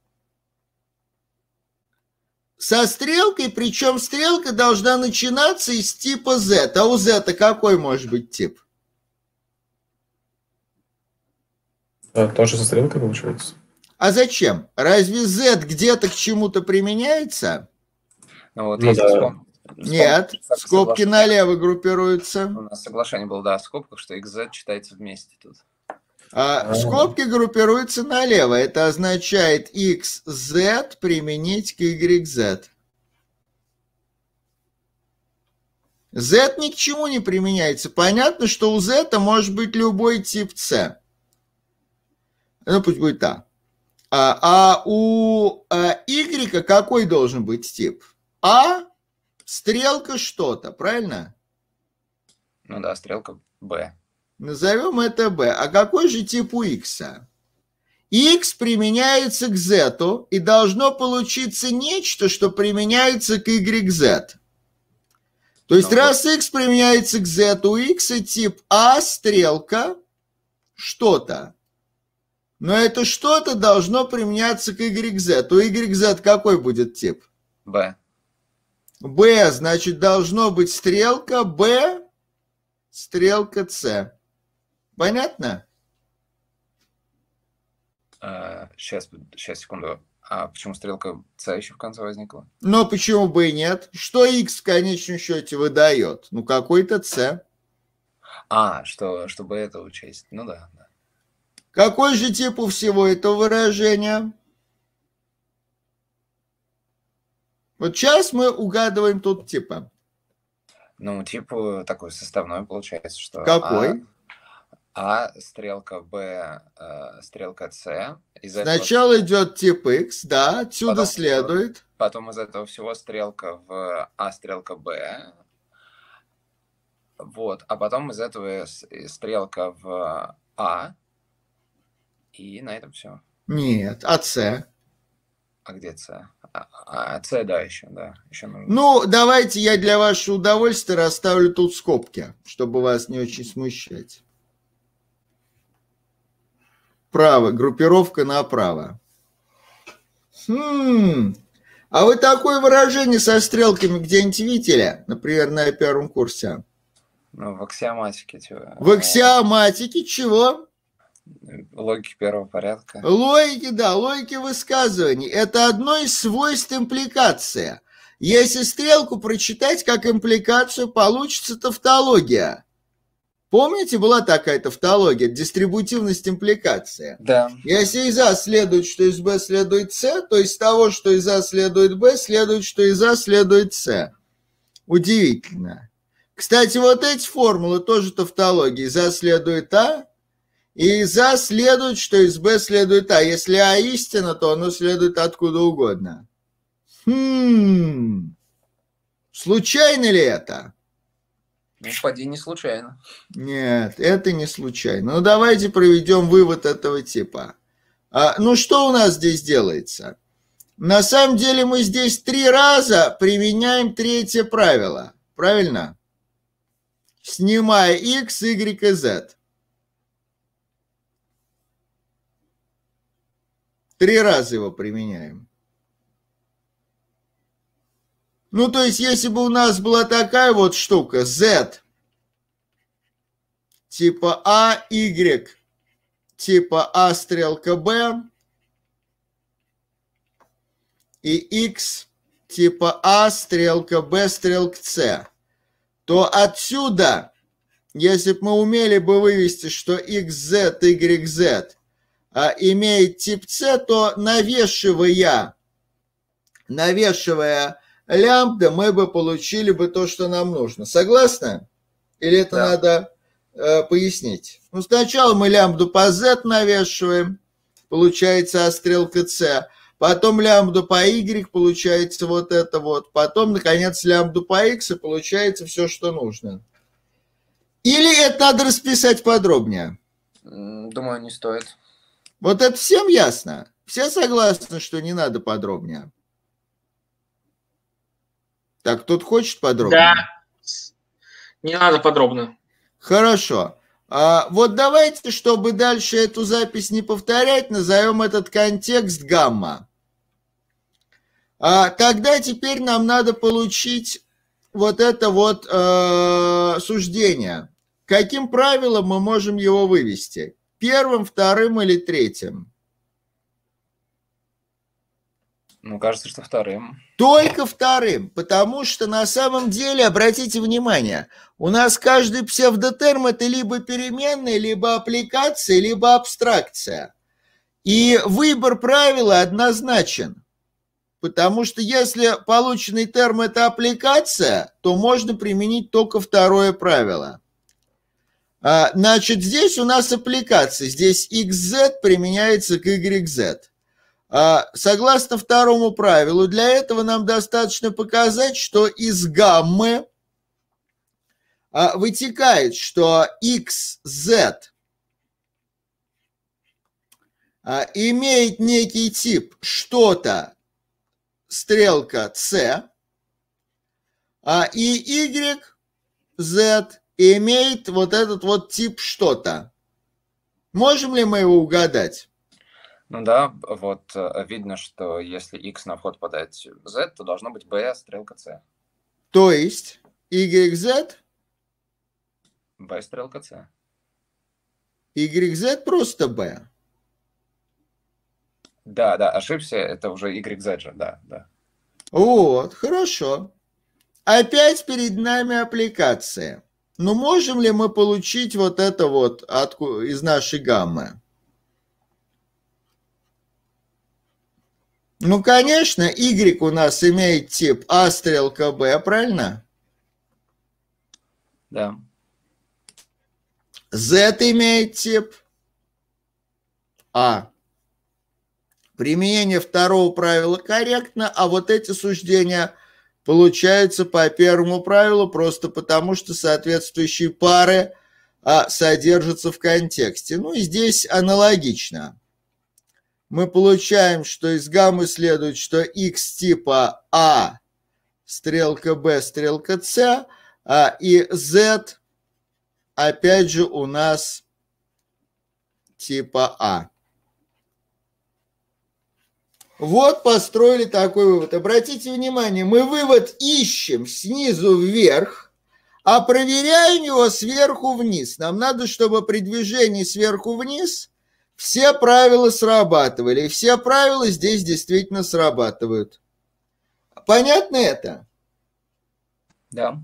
со стрелкой, причем стрелка должна начинаться из типа Z. А у Z какой может быть тип? А, тоже со стрелкой получается. А зачем? Разве Z где-то к чему-то применяется? Ну, вот, ну да. Нет, скобки, скобки налево группируются. У нас соглашение было, да, о скобках, что XZ читается вместе тут. А, скобки группируются налево. Это означает xz применить к yz. Z ни к чему не применяется. Понятно, что у Z может быть любой тип C. Ну, пусть будет А. А, а у а, Y какой должен быть тип? А, стрелка что-то, правильно? Ну да, стрелка b. Назовем это B. А какой же тип у X? X применяется к Z, и должно получиться нечто, что применяется к YZ. То есть, раз X применяется к Z, у X тип А, стрелка, что-то. Но это что-то должно применяться к YZ. У YZ какой будет тип? B. B, значит, должно быть стрелка B, стрелка C. Понятно? А, сейчас, сейчас, секунду. А почему стрелка С еще в конце возникла? Ну, почему бы и нет? Что X в конечном счете выдает? Ну, какой-то С. А, что, чтобы это учесть. Ну да, да. Какой же тип у всего этого выражения? Вот сейчас мы угадываем тут типа. Ну, типа такой составной получается, что... А, Какой? А, а стрелка Б, э, стрелка С. Из Сначала этого... идет тип X, да, отсюда потом, следует. Потом из этого всего стрелка в А, стрелка Б. Вот, а потом из этого э, стрелка в А. И на этом все. Нет, а С. А где С? А, а С, да, еще, да. Еще нужно. Ну, давайте я для вашего удовольствия расставлю тут скобки, чтобы вас не очень смущать. Право, группировка направо. Хм. А вы такое выражение со стрелками где-нибудь видели? Например, на первом курсе. Ну, в аксиоматике. чего? Типа. В аксиоматике чего? Логики первого порядка. Логики, да, логики высказываний. Это одно из свойств импликации. Если стрелку прочитать как импликацию, получится тавтология. Помните, была такая тавтология, дистрибутивность импликация? Да. Если из А следует, что из Б следует С, то из того, что из А следует Б, следует, что из А следует С. Удивительно. Кстати, вот эти формулы тоже тавтологии. Из А следует А, и из А следует, что из Б следует А. Если А истина, то оно следует откуда угодно. Хм. Случайно ли это? Ну, поди не случайно. Нет, это не случайно. Ну, давайте проведем вывод этого типа. А, ну, что у нас здесь делается? На самом деле мы здесь три раза применяем третье правило. Правильно? Снимая x, y и z. Три раза его применяем. Ну, то есть, если бы у нас была такая вот штука, Z, типа А, Y, типа А стрелка Б, и X типа А стрелка Б стрелка С, то отсюда, если бы мы умели бы вывести, что XZ, YZ а, имеет тип С, то навешивая, навешивая лямбда, мы бы получили бы то, что нам нужно. Согласны? Или это да. надо э, пояснить? Ну, сначала мы лямбду по z навешиваем, получается а стрелка c. Потом лямбду по y, получается вот это вот. Потом, наконец, лямбду по x, и получается все, что нужно. Или это надо расписать подробнее? Думаю, не стоит. Вот это всем ясно? Все согласны, что не надо подробнее? Так, тут хочет подробно? Да. Не надо подробно. Хорошо. А, вот давайте, чтобы дальше эту запись не повторять, назовем этот контекст гамма. А, тогда теперь нам надо получить вот это вот э, суждение. Каким правилом мы можем его вывести? Первым, вторым или третьим? Ну, кажется, что вторым. Только вторым, потому что на самом деле, обратите внимание, у нас каждый псевдотерм это либо переменная, либо аппликация, либо абстракция. И выбор правила однозначен. Потому что если полученный терм это аппликация, то можно применить только второе правило. А, значит, здесь у нас аппликация. Здесь xz применяется к yz. А согласно второму правилу, для этого нам достаточно показать, что из гаммы а, вытекает, что xz а, имеет некий тип что-то, стрелка c, и yz имеет вот этот вот тип что-то. Можем ли мы его угадать? Ну да, вот э, видно, что если x на вход подать z, то должно быть b, стрелка c. То есть yz? b, стрелка c. yz просто b. Да, да, ошибся, это уже YZ же, да, да. Вот, хорошо. Опять перед нами аппликация. Но ну, можем ли мы получить вот это вот от, из нашей гаммы? Ну, конечно, Y у нас имеет тип А стрелка Б, правильно? Да. Z имеет тип А. Применение второго правила корректно, а вот эти суждения получаются по первому правилу просто потому, что соответствующие пары а, содержатся в контексте. Ну и здесь аналогично мы получаем, что из гаммы следует, что x типа А стрелка B, стрелка C, а, и Z опять же у нас типа А. Вот построили такой вывод. Обратите внимание, мы вывод ищем снизу вверх, а проверяем его сверху вниз. Нам надо, чтобы при движении сверху вниз – все правила срабатывали, все правила здесь действительно срабатывают. Понятно это? Да.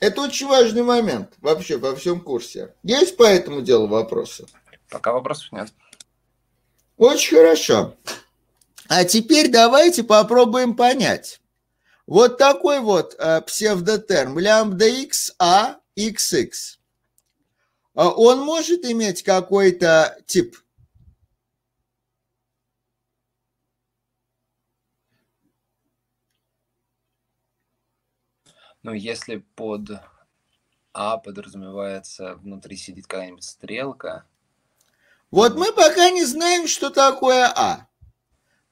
Это очень важный момент вообще во всем курсе. Есть по этому делу вопросы? Пока вопросов нет. Очень хорошо. А теперь давайте попробуем понять. Вот такой вот э, псевдотерм лямбда x, а, xx. А он может иметь какой-то тип? Ну, если под А подразумевается внутри сидит какая-нибудь стрелка. Вот мы пока не знаем, что такое А.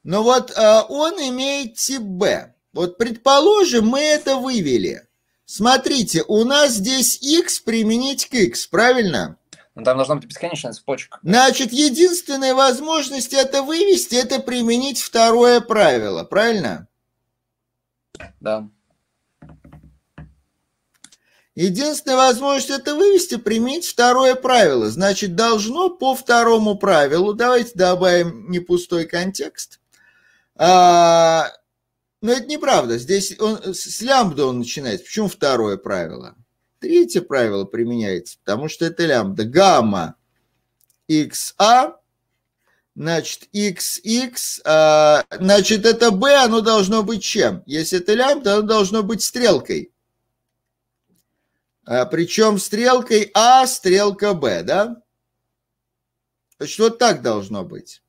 Но вот э, он имеет тип Б. Вот, предположим, мы это вывели. Смотрите, у нас здесь x применить к x, правильно? Но ну, там должна быть бесконечная цепочка. Значит, единственная возможность это вывести, это применить второе правило, правильно? Да. Единственная возможность это вывести, применить второе правило. Значит, должно по второму правилу, давайте добавим не пустой контекст, а, но это неправда. Здесь он, э, с лямбда он начинается. Почему второе правило? Третье правило применяется, потому что это лямбда. Гамма xa, а, значит, xx, а, значит, это b, оно должно быть чем? Если это лямбда, оно должно быть стрелкой. А, причем стрелкой а, стрелка b, да? Значит, вот так должно быть.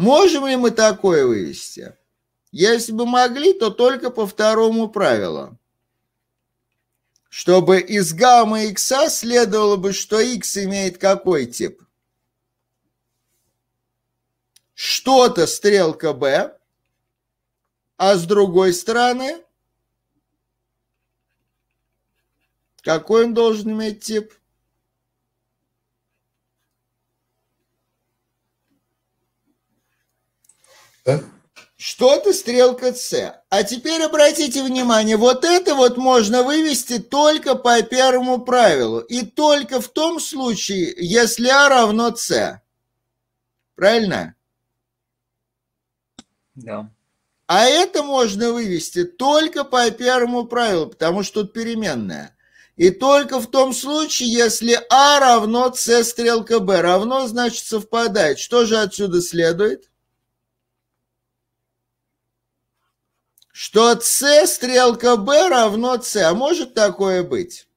Можем ли мы такое вывести? Если бы могли, то только по второму правилу. Чтобы из гаммы икса следовало бы, что x имеет какой тип? Что-то стрелка b, а с другой стороны, какой он должен иметь тип? Что-то стрелка С. А теперь обратите внимание, вот это вот можно вывести только по первому правилу. И только в том случае, если А равно С. Правильно? Да. А это можно вывести только по первому правилу, потому что тут переменная. И только в том случае, если А равно С стрелка Б. Равно значит совпадает. Что же отсюда следует? что С стрелка Б равно С. А может такое быть?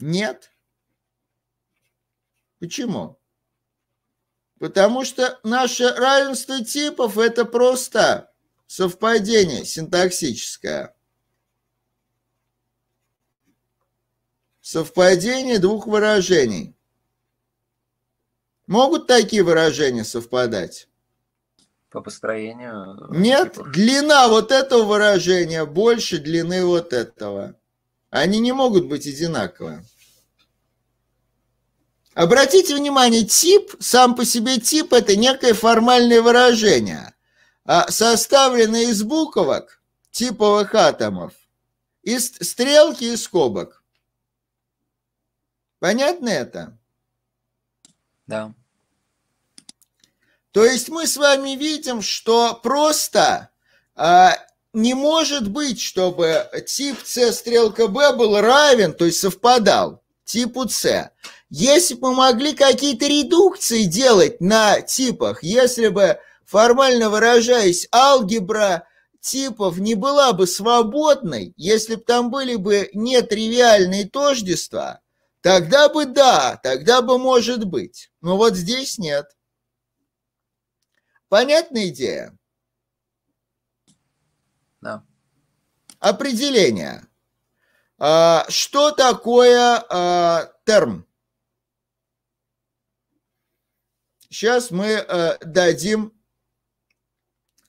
Нет. Почему? Потому что наше равенство типов – это просто совпадение синтаксическое. Совпадение двух выражений. Могут такие выражения совпадать? по построению. Э, Нет, типов. длина вот этого выражения больше длины вот этого. Они не могут быть одинаковы. Обратите внимание, тип, сам по себе тип – это некое формальное выражение, а составленное из буквок типовых атомов, из стрелки и скобок. Понятно это? Да. То есть мы с вами видим, что просто а, не может быть, чтобы тип С стрелка Б был равен, то есть совпадал типу С. Если бы мы могли какие-то редукции делать на типах, если бы, формально выражаясь, алгебра типов не была бы свободной, если бы там были бы нетривиальные тождества, тогда бы да, тогда бы может быть. Но вот здесь нет. Понятная идея? Да. Определение. А, что такое а, терм? Сейчас мы а, дадим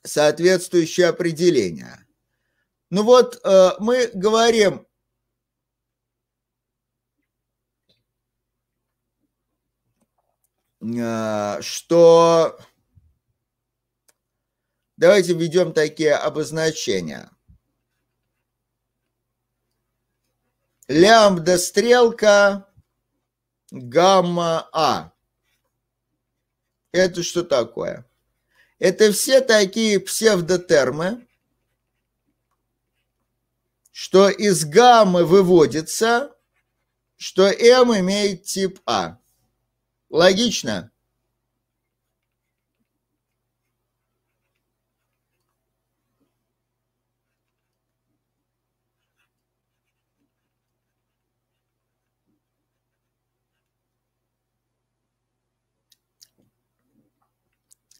соответствующее определение. Ну вот мы говорим что Давайте введем такие обозначения. Лямбда стрелка гамма А. Это что такое? Это все такие псевдотермы, что из гаммы выводится, что М имеет тип А. Логично?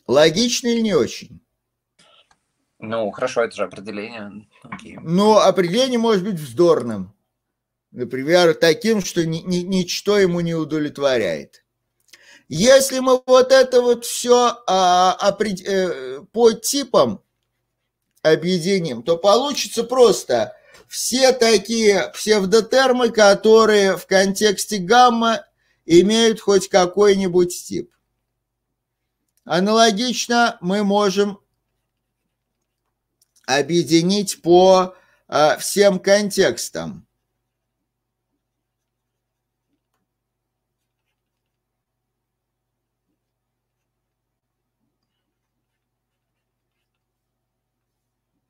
Логично или не очень? Ну, хорошо, это же определение. Okay. Ну, определение может быть вздорным. Например, таким, что ни, ни, ничто ему не удовлетворяет. Если мы вот это вот все а, опред... э, по типам объединим, то получится просто все такие псевдотермы, которые в контексте гамма имеют хоть какой-нибудь тип. Аналогично мы можем объединить по э, всем контекстам.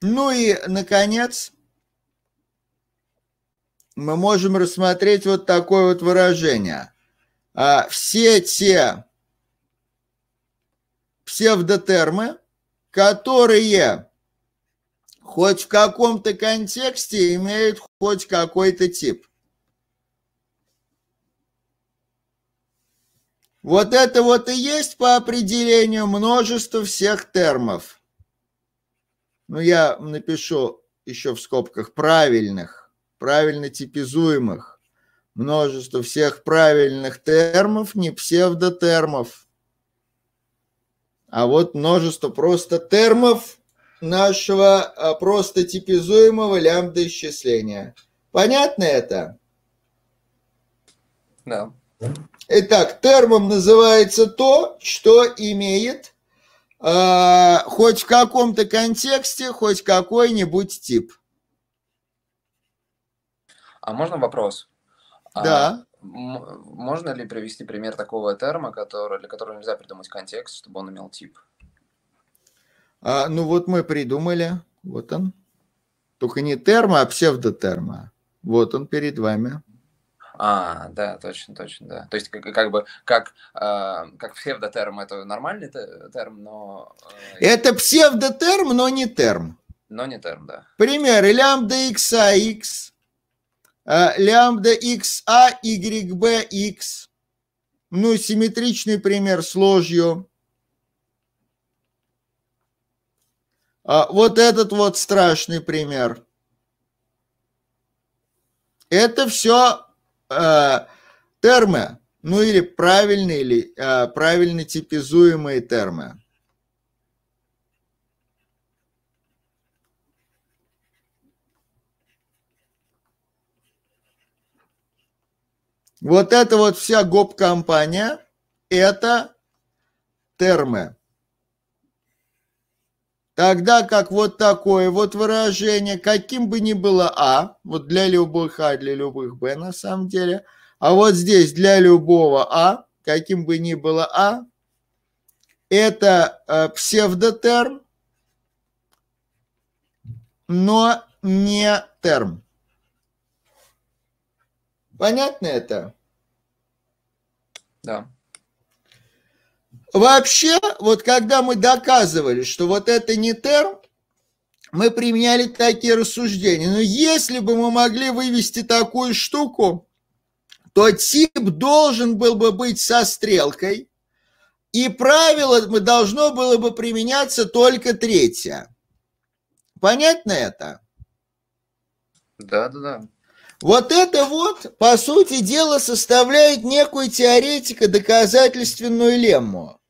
Ну и, наконец, мы можем рассмотреть вот такое вот выражение. А, все те псевдотермы, которые хоть в каком-то контексте имеют хоть какой-то тип. Вот это вот и есть по определению множество всех термов. Ну, я напишу еще в скобках правильных, правильно типизуемых. Множество всех правильных термов, не псевдотермов а вот множество просто термов нашего а, просто типизуемого лямбда исчисления. Понятно это? Да. Итак, термом называется то, что имеет э, хоть в каком-то контексте, хоть какой-нибудь тип. А можно вопрос? А, да. Можно ли привести пример такого терма, который, для которого нельзя придумать контекст, чтобы он имел тип? А, ну вот мы придумали, вот он. Только не терма, а псевдотерма. Вот он перед вами. А, да, точно, точно, да. То есть как, как бы как э, как псевдотерм это нормальный терм, но а, это псевдотерм, но не терм. Но не терм, да. Примеры лямбда икса, x Э, лямбда x а y b x. Ну, симметричный пример с ложью. А, вот этот вот страшный пример. Это все э, термы, ну или правильные, или э, правильно типизуемые термы. Вот эта вот вся гоп-компания – это термы. Тогда как вот такое вот выражение, каким бы ни было А, вот для любых А, для любых Б на самом деле, а вот здесь для любого А, каким бы ни было А, это э, псевдотерм, но не терм. Понятно это? да. Вообще, вот когда мы доказывали, что вот это не терм, мы применяли такие рассуждения. Но если бы мы могли вывести такую штуку, то тип должен был бы быть со стрелкой, и правило должно было бы применяться только третье. Понятно это? Да, да, да. Вот это вот, по сути дела, составляет некую теоретико-доказательственную лемму.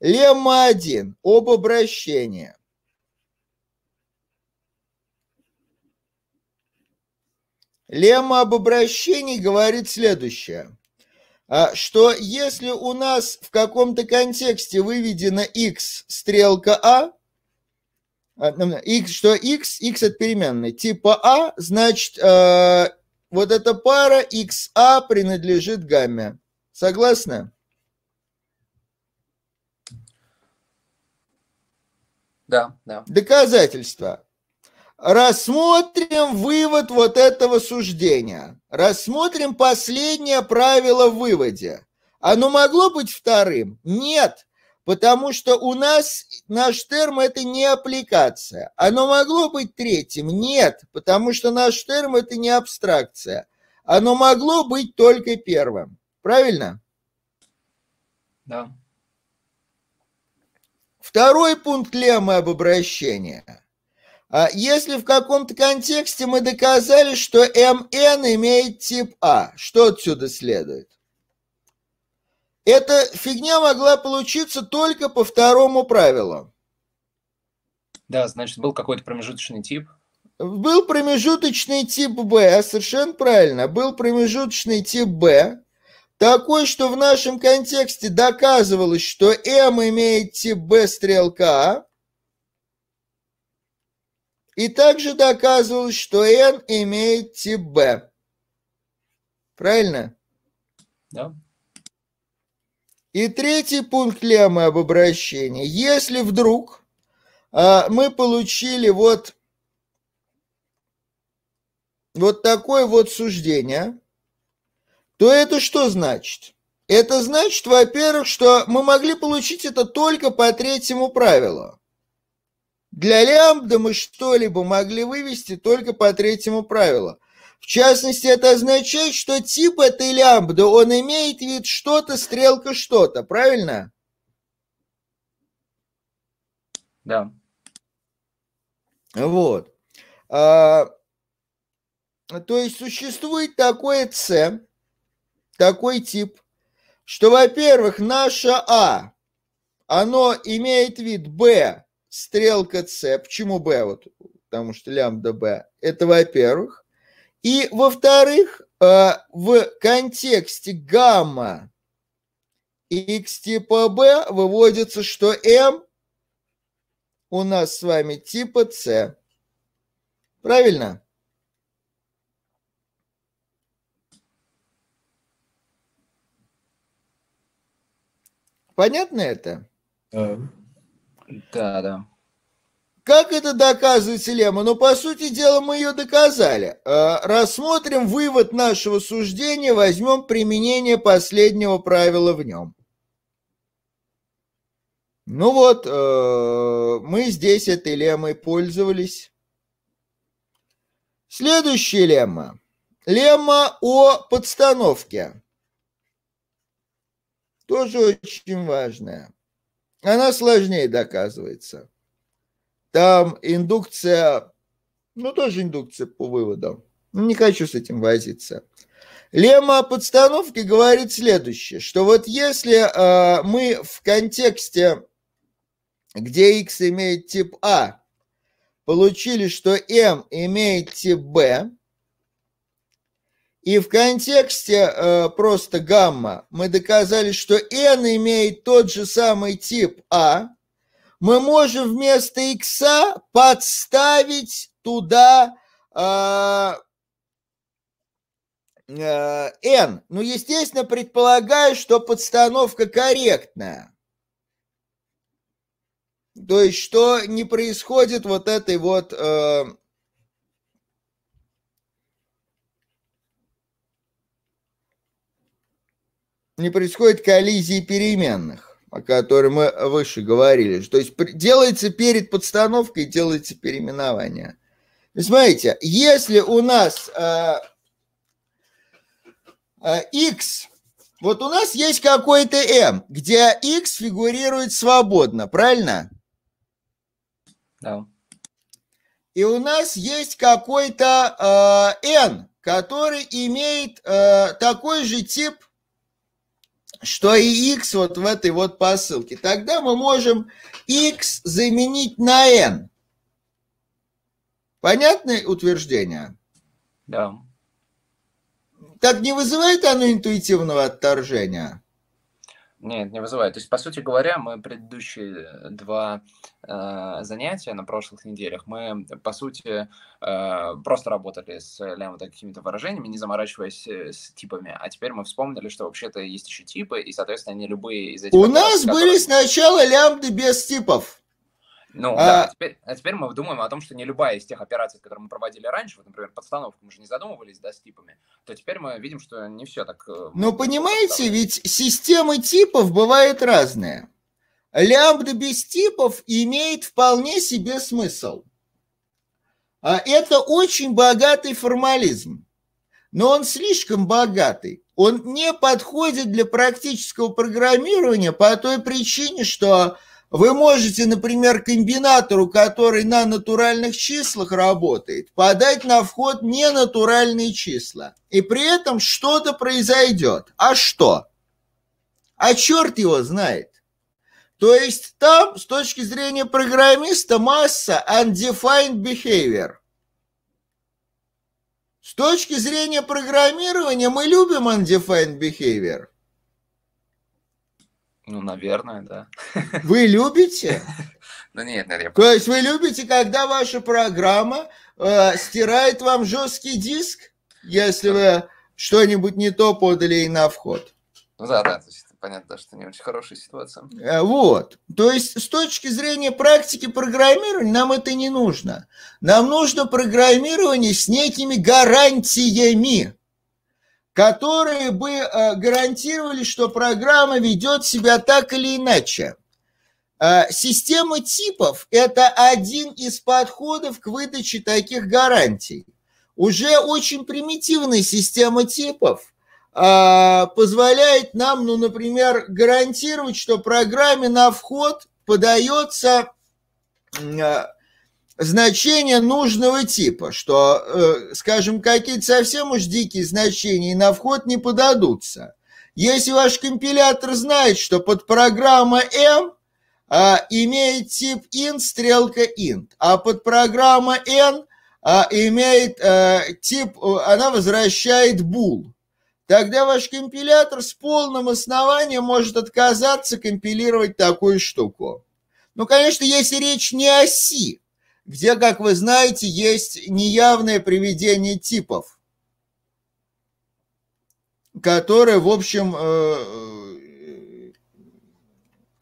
Лемма 1. Об обращении. Лемма об обращении говорит следующее, а, что если у нас в каком-то контексте выведена x стрелка а, x, а, что x, x от переменной, типа а, значит э, вот эта пара XA а принадлежит гамме. Согласны? Да, да. Доказательства. Рассмотрим вывод вот этого суждения. Рассмотрим последнее правило в выводе. Оно могло быть вторым? Нет потому что у нас наш терм это не аппликация. Оно могло быть третьим? Нет, потому что наш терм это не абстракция. Оно могло быть только первым. Правильно? Да. Второй пункт леммы об обращении. А если в каком-то контексте мы доказали, что МН имеет тип А, что отсюда следует? Эта фигня могла получиться только по второму правилу. Да, значит, был какой-то промежуточный тип. Был промежуточный тип Б, совершенно правильно. Был промежуточный тип Б, такой, что в нашем контексте доказывалось, что М имеет тип Б стрелка, «А». и также доказывалось, что N имеет тип B. Правильно? Да. И третий пункт Лемы об обращении. Если вдруг а, мы получили вот, вот такое вот суждение, то это что значит? Это значит, во-первых, что мы могли получить это только по третьему правилу. Для лямбда мы что-либо могли вывести только по третьему правилу. В частности, это означает, что тип этой лямбды, он имеет вид что-то, стрелка что-то, правильно? Да. Вот. А, то есть существует такое С, такой тип, что, во-первых, наша А, оно имеет вид Б, стрелка С. Почему Б? Вот, потому что лямбда Б. Это во-первых. И, во-вторых, э, в контексте гамма x типа b выводится, что m у нас с вами типа c. Правильно? Понятно это? Э, да, да. Как это доказывает Селема? Ну, по сути дела, мы ее доказали. Э, рассмотрим вывод нашего суждения, возьмем применение последнего правила в нем. Ну вот, э, мы здесь этой лемой пользовались. Следующая лемма. Лемма о подстановке. Тоже очень важная. Она сложнее доказывается. Там индукция, ну тоже индукция по выводам. Не хочу с этим возиться. Лема подстановки говорит следующее, что вот если э, мы в контексте, где x имеет тип А, получили, что m имеет тип B, и в контексте э, просто гамма мы доказали, что n имеет тот же самый тип А, мы можем вместо икса подставить туда э, э, n. Ну, естественно, предполагаю, что подстановка корректная. То есть, что не происходит вот этой вот... Э, не происходит коллизии переменных о которой мы выше говорили. То есть делается перед подстановкой, делается переименование. Вы смотрите, если у нас э, э, x, вот у нас есть какой-то m, эм, где x фигурирует свободно, правильно? Да. И у нас есть какой-то э, n, который имеет э, такой же тип что и x вот в этой вот посылке. Тогда мы можем x заменить на n. Понятное утверждение? Да. Так не вызывает оно интуитивного отторжения? Нет, не вызывает. То есть, по сути говоря, мы предыдущие э, два э, занятия на прошлых неделях, мы, по сути, э, просто работали с лямбда какими-то выражениями, не заморачиваясь э, с типами. А теперь мы вспомнили, что вообще-то есть еще типы, и, соответственно, они любые из этих... У нас которые... были сначала лямбды без типов. Ну а... да, теперь, а теперь мы думаем о том, что не любая из тех операций, которые мы проводили раньше, вот, например, подстановку, мы же не задумывались, да, с типами, то теперь мы видим, что не все так... Э, ну, понимаете, ведь системы типов бывают разные. Лямбда без типов имеет вполне себе смысл. а Это очень богатый формализм, но он слишком богатый. Он не подходит для практического программирования по той причине, что вы можете, например, комбинатору, который на натуральных числах работает, подать на вход ненатуральные числа. И при этом что-то произойдет. А что? А черт его знает. То есть там, с точки зрения программиста, масса undefined behavior. С точки зрения программирования мы любим undefined behavior – ну, наверное, да. Вы любите? Ну нет, нет, я... То есть вы любите, когда ваша программа э, стирает вам жесткий диск, если вы что-нибудь не то подали и на вход? Ну да, да, то есть понятно, что не очень хорошая ситуация. Э, вот. То есть с точки зрения практики программирования нам это не нужно. Нам нужно программирование с некими гарантиями которые бы э, гарантировали, что программа ведет себя так или иначе. Э, система типов – это один из подходов к выдаче таких гарантий. Уже очень примитивная система типов э, позволяет нам, ну, например, гарантировать, что программе на вход подается значения нужного типа, что, э, скажем, какие-то совсем уж дикие значения на вход не подадутся. Если ваш компилятор знает, что под программа M а, имеет тип int, стрелка int, а под программа N а, имеет а, тип, э, она возвращает bool, тогда ваш компилятор с полным основанием может отказаться компилировать такую штуку. Ну, конечно, если речь не о C, где, как вы знаете, есть неявное приведение типов, которые, в общем, э, э,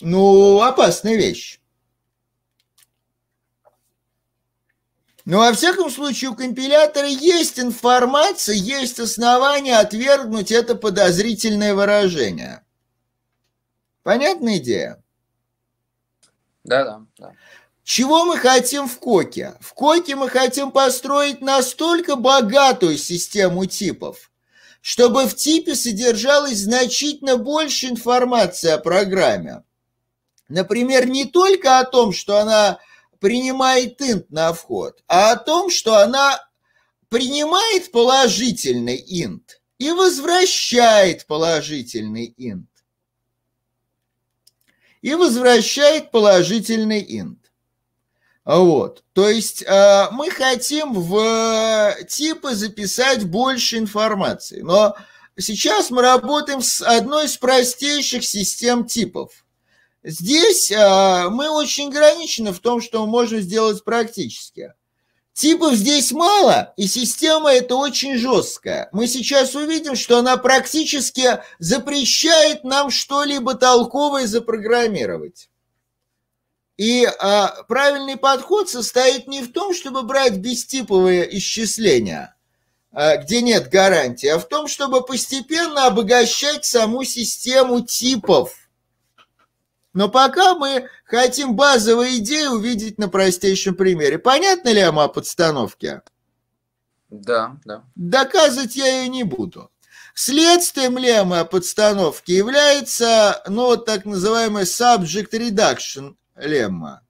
ну, опасная вещь. Но ну, во всяком случае у компилятора есть информация, есть основания отвергнуть это подозрительное выражение. Понятная идея? Да, да, да. Чего мы хотим в Коке? В Коке мы хотим построить настолько богатую систему типов, чтобы в типе содержалось значительно больше информации о программе. Например, не только о том, что она принимает инт на вход, а о том, что она принимает положительный инт и возвращает положительный инт. И возвращает положительный инт. А вот. То есть э, мы хотим в э, типы записать больше информации, но сейчас мы работаем с одной из простейших систем типов. Здесь э, мы очень ограничены в том, что мы можем сделать практически. Типов здесь мало, и система это очень жесткая. Мы сейчас увидим, что она практически запрещает нам что-либо толковое запрограммировать. И а, правильный подход состоит не в том, чтобы брать бестиповые исчисления, а, где нет гарантии, а в том, чтобы постепенно обогащать саму систему типов. Но пока мы хотим базовые идеи увидеть на простейшем примере. Понятно ли вам о подстановке? Да, да. Доказывать я ее не буду. Следствием лемы о подстановке является, ну, так называемый subject reduction – Лемма.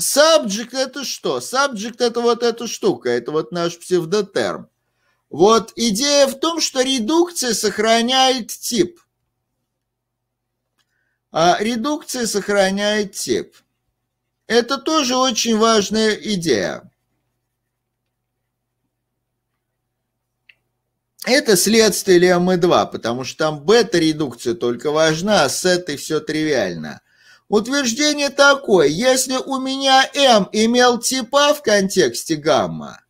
Subject это что? Subject это вот эта штука, это вот наш псевдотерм. Вот идея в том, что редукция сохраняет тип. А редукция сохраняет тип. Это тоже очень важная идея. Это следствие Лиамы-2, потому что там бета-редукция только важна, а с этой все тривиально. Утверждение такое, если у меня М имел типа в контексте гамма,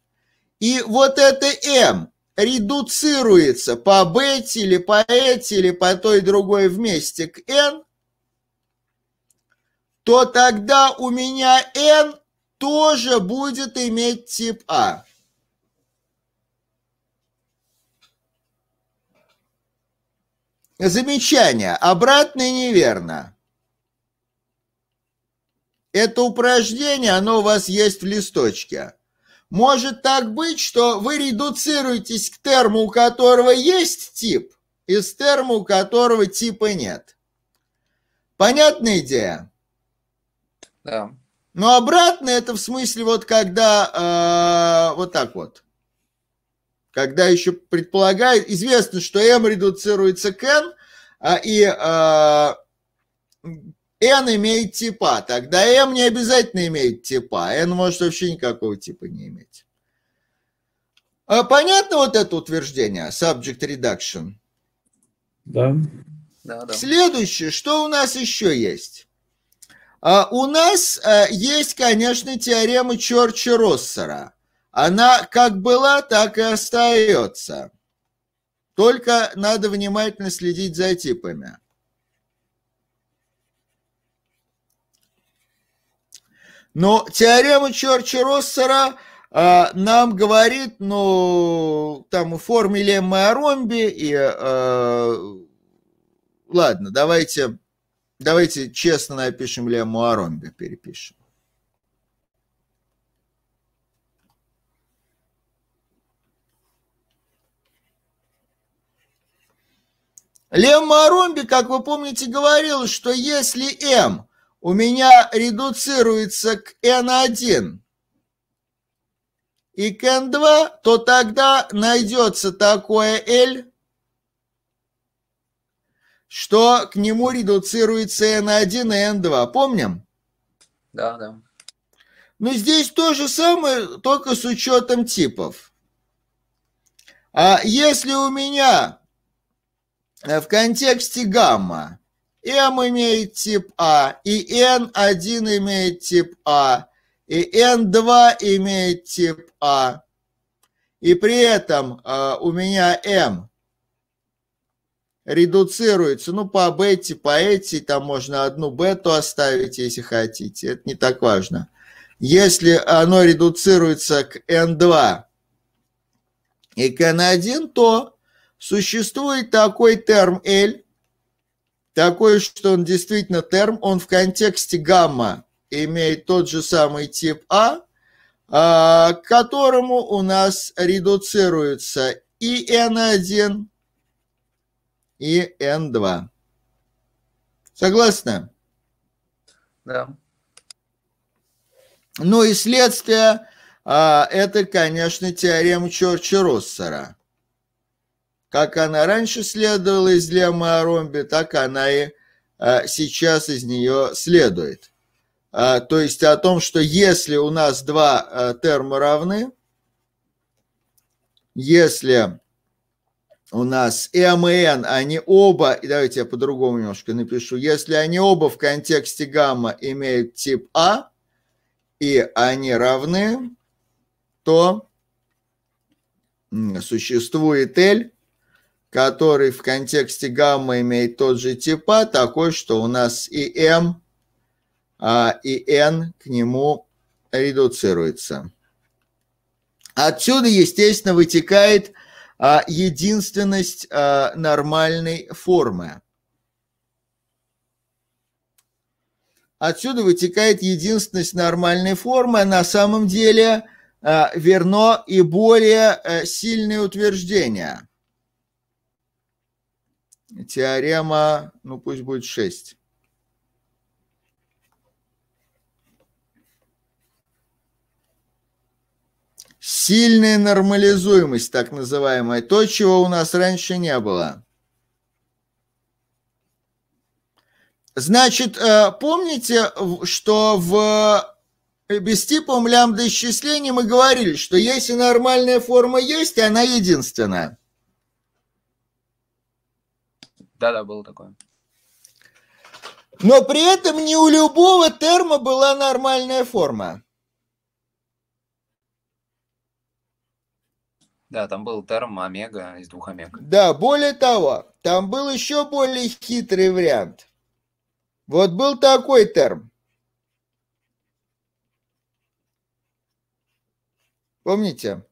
и вот это М редуцируется по бете или по эти или по той другой вместе к N, то тогда у меня N тоже будет иметь тип А. Замечание. Обратное неверно. Это упражнение, оно у вас есть в листочке. Может так быть, что вы редуцируетесь к терму, у которого есть тип, и с терму, у которого типа нет. Понятная идея? Да. Но обратно это в смысле вот когда э, вот так вот когда еще предполагает, известно, что m редуцируется к n, а, и n а, имеет типа, тогда m не обязательно имеет типа, n а может вообще никакого типа не иметь. Понятно вот это утверждение, subject reduction? Да. да, да. Следующее, что у нас еще есть? У нас есть, конечно, теорема Чорча-Россера. Она как была, так и остается. Только надо внимательно следить за типами. Но теорема Чорча-Россера э, а, нам говорит, ну, там и форме леммы о ромбе, и... Э, ладно, давайте, давайте честно напишем лемму о ромбе, перепишем. Лев Марумби, как вы помните, говорил, что если М у меня редуцируется к N1 и к N2, то тогда найдется такое L, что к нему редуцируется N1 и N2. Помним? Да, да. Но ну, здесь то же самое, только с учетом типов. А если у меня Э, в контексте гамма m имеет тип А, и n1 имеет тип А, и n2 имеет тип А, и при этом э, у меня m редуцируется, ну, по бете, типа, по эти, там можно одну бету оставить, если хотите, это не так важно. Если оно редуцируется к n2 и к n1, то Существует такой терм L, такой, что он действительно терм, он в контексте гамма имеет тот же самый тип А, а к которому у нас редуцируется и N1, и N2. Согласны? Да. Ну и следствие а, – это, конечно, теорема Чорча-Россера – как она раньше следовала из ромбе, так она и а, сейчас из нее следует. А, то есть о том, что если у нас два а, терма равны, если у нас М и Н, они оба, давайте я по-другому немножко напишу, если они оба в контексте гамма имеют тип А, и они равны, то существует L, который в контексте гамма имеет тот же типа, такой, что у нас и м, а и n к нему редуцируется. Отсюда, естественно, вытекает а, единственность а, нормальной формы. Отсюда вытекает единственность нормальной формы, а на самом деле а, верно и более а, э, сильное утверждение – теорема, ну пусть будет 6. Сильная нормализуемость, так называемая, то, чего у нас раньше не было. Значит, э, помните, что в бестиповом э, типа лямбда исчисления мы говорили, что если нормальная форма есть, она единственная. Да-да, было такое. Но при этом не у любого терма была нормальная форма. Да, там был терм омега из двух омег. Да, более того, там был еще более хитрый вариант. Вот был такой терм. Помните?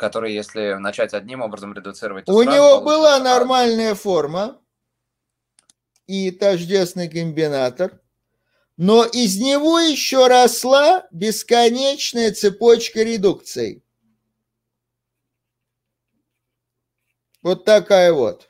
который, если начать одним образом редуцировать... У него была получится... нормальная форма и тождественный комбинатор, но из него еще росла бесконечная цепочка редукций. Вот такая вот.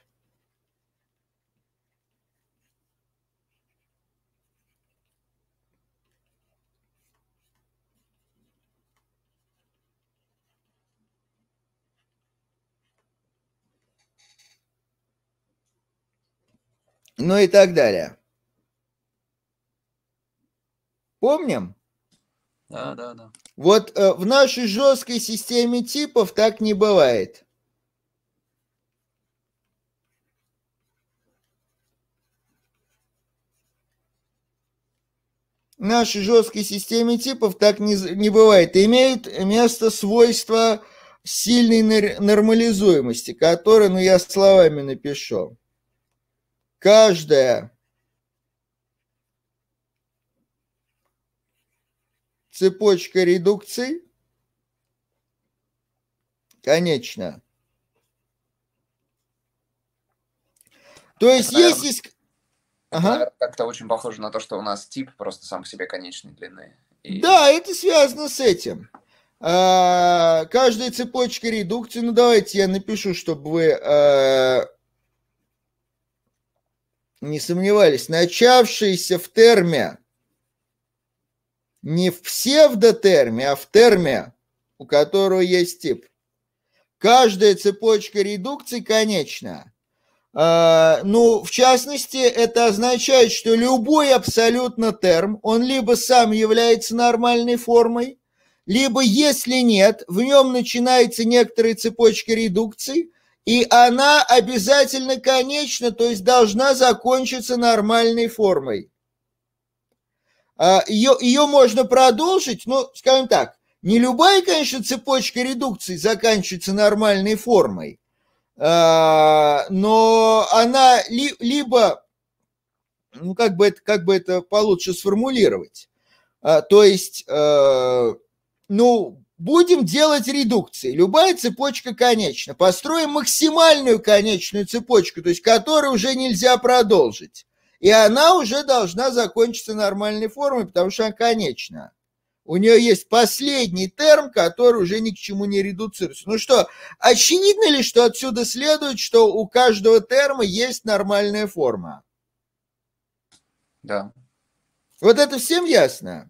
ну и так далее. Помним? Да, да, да. Вот э, в нашей жесткой системе типов так не бывает. В нашей жесткой системе типов так не, не бывает. Имеет место свойство сильной нормализуемости, которое, ну, я словами напишу каждая цепочка редукций, конечно. То есть Наверное, есть... Иск... Ага. Как-то очень похоже на то, что у нас тип просто сам к себе конечной длины. И... Да, это связано с этим. А, каждая цепочка редукции, ну давайте я напишу, чтобы вы а, не сомневались, начавшийся в терме, не в псевдотерме, а в терме, у которого есть тип. Каждая цепочка редукции конечна. А, ну, в частности, это означает, что любой абсолютно терм, он либо сам является нормальной формой, либо, если нет, в нем начинается некоторая цепочка редукций – и она обязательно конечна, то есть должна закончиться нормальной формой. Ее, а, ее можно продолжить, но, скажем так, не любая, конечно, цепочка редукции заканчивается нормальной формой, а, но она ли, либо, ну, как бы, это, как бы это получше сформулировать, а, то есть, ну, Будем делать редукции. Любая цепочка конечна. Построим максимальную конечную цепочку, то есть которую уже нельзя продолжить. И она уже должна закончиться нормальной формой, потому что она конечна. У нее есть последний терм, который уже ни к чему не редуцируется. Ну что, очевидно ли, что отсюда следует, что у каждого терма есть нормальная форма? Да. Вот это всем ясно?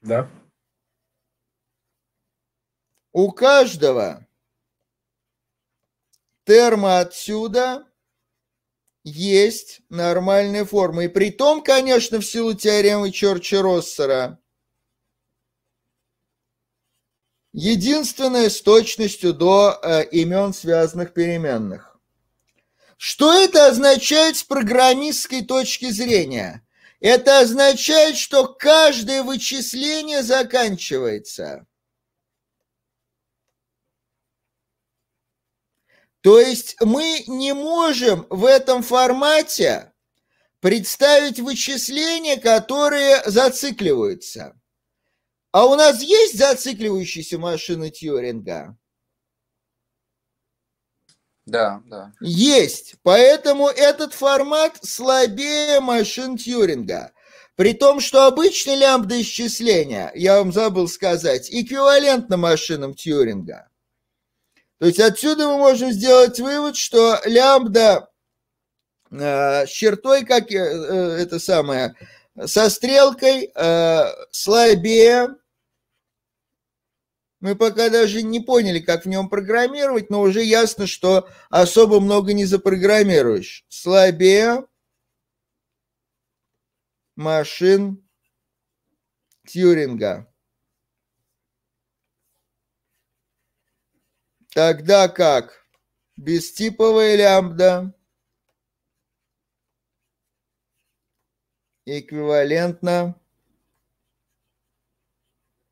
Да. У каждого термо отсюда есть нормальная форма, И при том, конечно, в силу теоремы Чорча-Россера, единственное с точностью до э, имен связанных переменных. Что это означает с программистской точки зрения? Это означает, что каждое вычисление заканчивается. То есть мы не можем в этом формате представить вычисления, которые зацикливаются. А у нас есть зацикливающаяся машина Тьюринга? Да, да. Есть. Поэтому этот формат слабее машин Тьюринга. При том, что обычные лямбда исчисления, я вам забыл сказать, эквивалентно машинам Тьюринга. То есть отсюда мы можем сделать вывод, что лямбда э, с чертой, как э, э это самое, со стрелкой э, слабее мы пока даже не поняли, как в нем программировать, но уже ясно, что особо много не запрограммируешь. Слабее машин Тьюринга. Тогда как? Бестиповая лямбда эквивалентна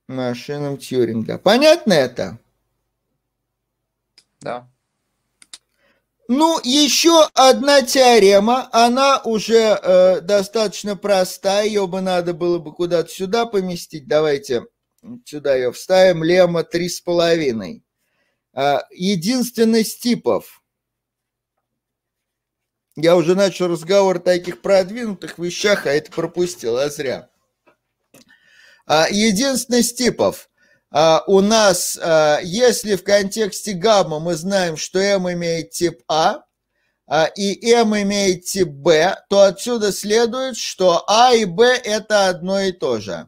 машинам Тьюринга. Понятно это? Да. Ну, еще одна теорема, она уже э, достаточно простая, ее бы надо было бы куда-то сюда поместить. Давайте сюда ее вставим. Лема 3,5. Э, единственность типов. Я уже начал разговор о таких продвинутых вещах, а это пропустил, а зря. А, Единственность типов. А, у нас, а, если в контексте гамма мы знаем, что М имеет тип А, и М имеет тип Б, то отсюда следует, что а и Б это одно и то же.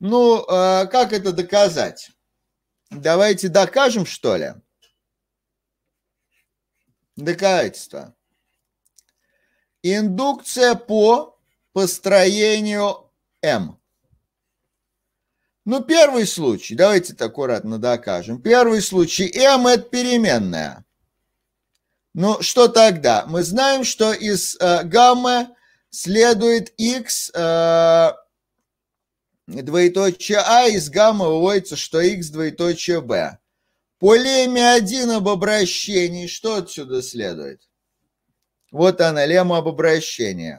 Ну, как это доказать? Давайте докажем, что ли? Доказательство. Индукция по построению М. Ну, первый случай, давайте так аккуратно докажем. Первый случай М – это переменная. Ну, что тогда? Мы знаем, что из э, гаммы следует x э, двоеточие А, из гаммы выводится, что x двоеточие Б. По лемме 1 об обращении, что отсюда следует? Вот она, лемма об обращении.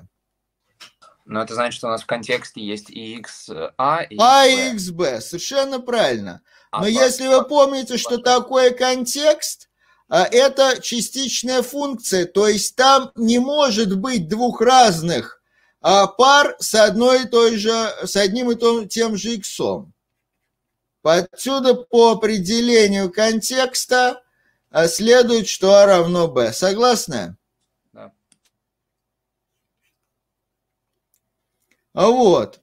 Но это значит, что у нас в контексте есть и x a а, и b. А x b совершенно правильно. А Но если вы помните, что такое контекст, а, это частичная функция, то есть там не может быть двух разных а, пар с одной и той же, с одним и тем же иксом. Отсюда по определению контекста следует, что a равно b. Согласны? А вот.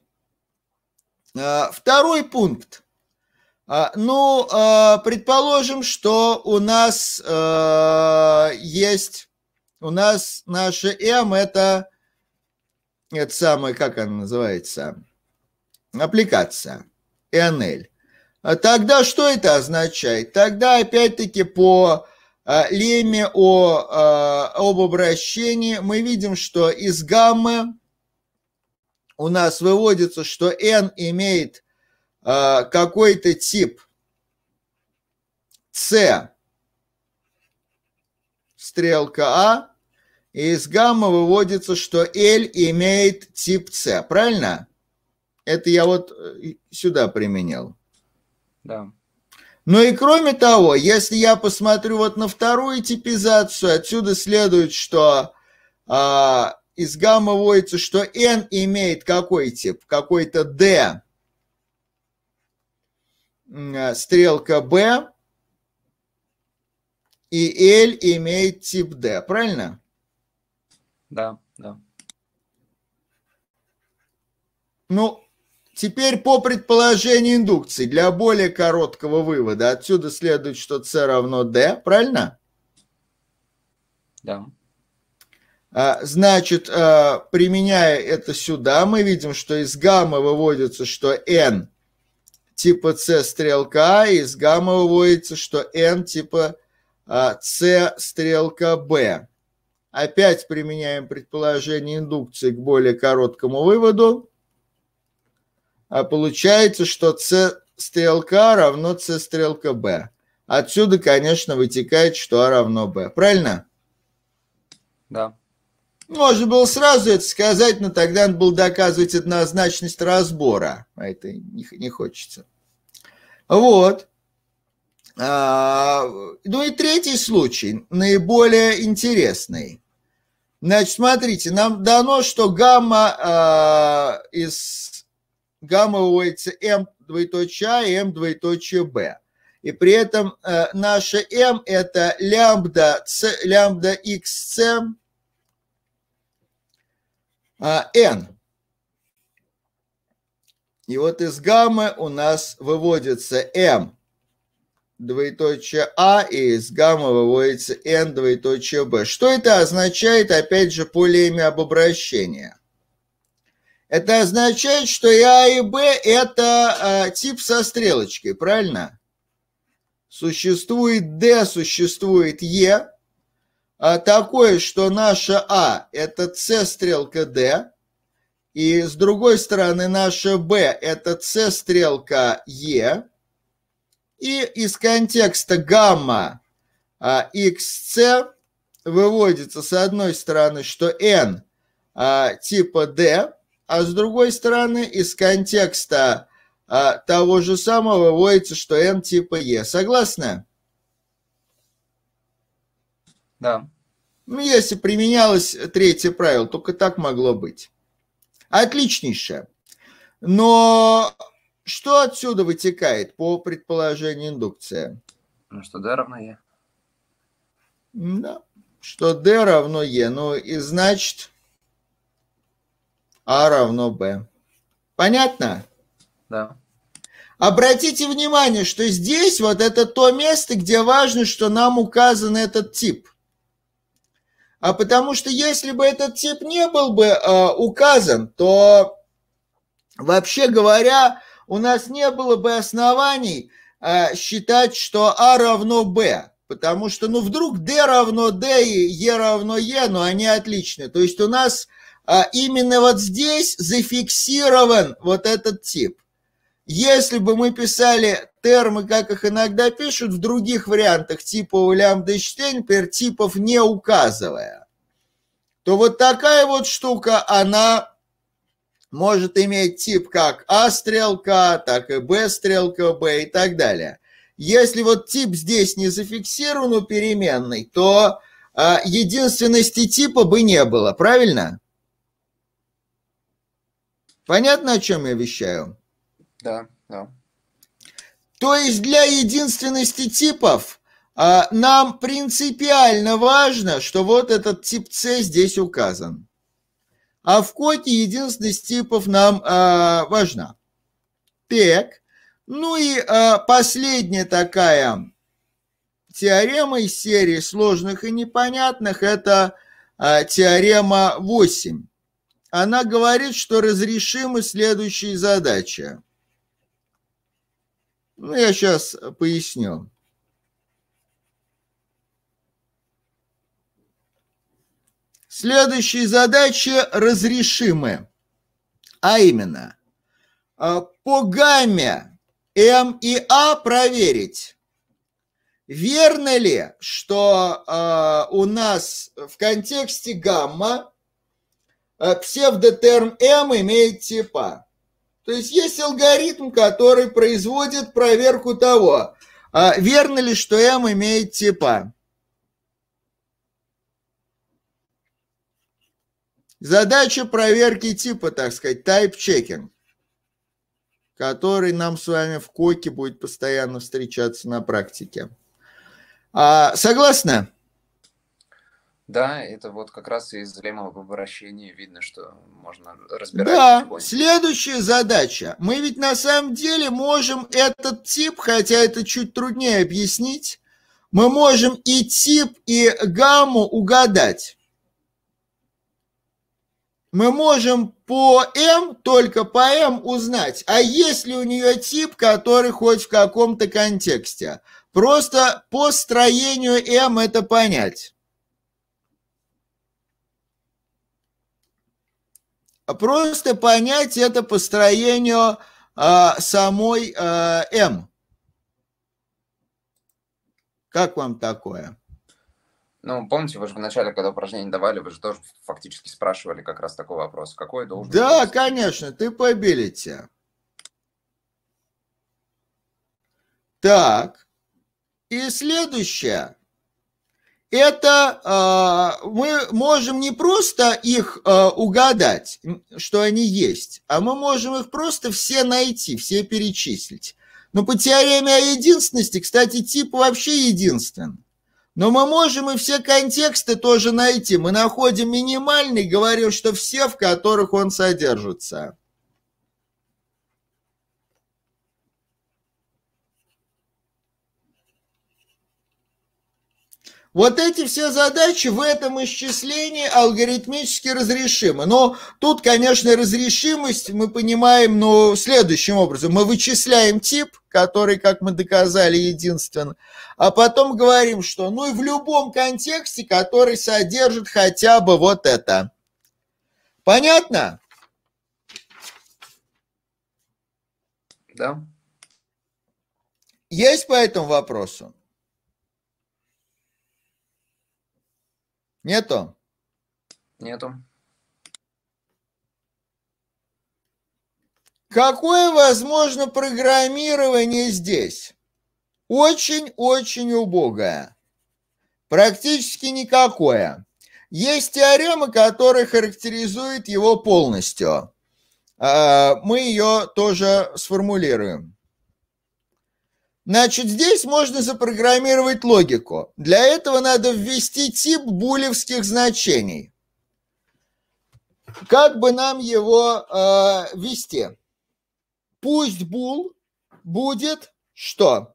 А, второй пункт. А, ну, предположим, что у нас есть, у нас наше М «эм» это, это самое, как она называется, аппликация, NL. Тогда что это означает? Тогда опять-таки по леме о, об обращении мы видим, что из гаммы у нас выводится, что n имеет э, какой-то тип c стрелка А, и из гамма выводится, что L имеет тип c правильно? Это я вот э, сюда применил. Да. Ну и кроме того, если я посмотрю вот на вторую типизацию, отсюда следует, что а, из гамма вводится, что n имеет какой тип? Какой-то d. А, стрелка b и L имеет тип D, правильно? Да, да. Ну, теперь по предположению индукции, для более короткого вывода отсюда следует, что C равно D, правильно? Да. А, значит, а, применяя это сюда, мы видим, что из гаммы выводится, что n типа c стрелка, а из гаммы выводится, что n типа c стрелка b. Опять применяем предположение индукции к более короткому выводу. А получается, что c стрелка равно c стрелка b. Отсюда, конечно, вытекает, что a равно b. Правильно? Да. Можно было сразу это сказать, но тогда надо было доказывать однозначность разбора, а это не, не хочется. Вот. А, ну и третий случай, наиболее интересный. Значит, смотрите, нам дано, что гамма а, из гамма уводится m эм двоеточие а и m эм двоеточие b. И при этом э, наша m эм это лямбда, c, лямбда xc а, n. И вот из гаммы у нас выводится m двоеточие а и из гаммы выводится n двоеточие b. Что это означает, опять же, по леме об обращении? Это означает, что и А, и Б – это э, тип со стрелочкой, правильно? Существует d существует e а, такой, что наша А – это С стрелка Д, и с другой стороны наша Б это С стрелка Е, И из контекста гамма а, XC выводится с одной стороны, что N а, типа D, а с другой стороны из контекста а, того же самого выводится, что N типа E. Согласны? Да. Ну, если применялось третье правило, только так могло быть. Отличнейшее. Но что отсюда вытекает по предположению индукция? Ну, что D равно E. Да, что D равно E. Ну и значит А равно B. Понятно? Да. Обратите внимание, что здесь вот это то место, где важно, что нам указан этот тип. А потому что если бы этот тип не был бы э, указан, то вообще говоря, у нас не было бы оснований э, считать, что А равно Б. Потому что, ну, вдруг D равно D и E равно E, но они отличны. То есть у нас а, именно вот здесь зафиксирован вот этот тип. Если бы мы писали термы, как их иногда пишут, в других вариантах, типа лямбда чтения, например, типов не указывая, то вот такая вот штука, она может иметь тип как А-стрелка, так и Б-стрелка, Б и так далее. Если вот тип здесь не зафиксирован у переменной, то а, единственности типа бы не было, правильно? Понятно, о чем я вещаю? Да, да. То есть для единственности типов а, нам принципиально важно, что вот этот тип С здесь указан. А в коде единственность типов нам а, важна. Так. Ну и а, последняя такая теорема из серии сложных и непонятных – это а, теорема 8. Она говорит, что разрешимы следующие задачи – ну, я сейчас э, поясню. Следующие задачи разрешимы, а именно э, по гамме М и А проверить, верно ли, что э, у нас в контексте гамма псевдотерм М имеет типа. То есть есть алгоритм, который производит проверку того, а, верно ли, что M имеет типа. Задача проверки типа, так сказать, type checking, который нам с вами в коке будет постоянно встречаться на практике. А, согласны? Да, это вот как раз из обращения видно, что можно разбирать. Да, ничего. следующая задача. Мы ведь на самом деле можем этот тип, хотя это чуть труднее объяснить, мы можем и тип, и гамму угадать. Мы можем по М, только по М узнать, а есть ли у нее тип, который хоть в каком-то контексте. Просто по строению М это понять. А просто понять это построению а, самой а, М. Как вам такое? Ну, помните, вы же вначале, когда упражнение давали, вы же тоже фактически спрашивали как раз такой вопрос. Какой должен Да, быть? конечно, ты побелите. Так. И следующее это э, мы можем не просто их э, угадать, что они есть, а мы можем их просто все найти, все перечислить. Но по теореме о единственности, кстати, тип вообще единственный. Но мы можем и все контексты тоже найти. Мы находим минимальный, говорим, что все, в которых он содержится. Вот эти все задачи в этом исчислении алгоритмически разрешимы. Но тут, конечно, разрешимость мы понимаем ну, следующим образом. Мы вычисляем тип, который, как мы доказали, единственный, а потом говорим, что ну и в любом контексте, который содержит хотя бы вот это. Понятно? Да. Есть по этому вопросу? Нету? Нету. Какое возможно программирование здесь? Очень-очень убогое. Практически никакое. Есть теорема, которая характеризует его полностью. А, мы ее тоже сформулируем. Значит, здесь можно запрограммировать логику. Для этого надо ввести тип булевских значений. Как бы нам его э, ввести? Пусть бул будет что?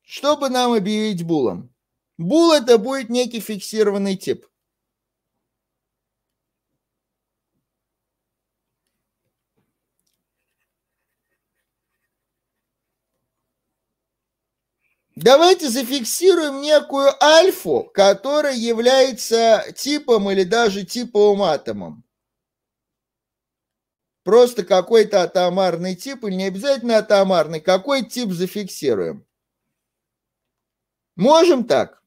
Что бы нам объявить булом? Бул это будет некий фиксированный тип – Давайте зафиксируем некую альфу, которая является типом или даже типовым атомом. Просто какой-то атомарный тип, или не обязательно атомарный, какой тип зафиксируем. Можем так?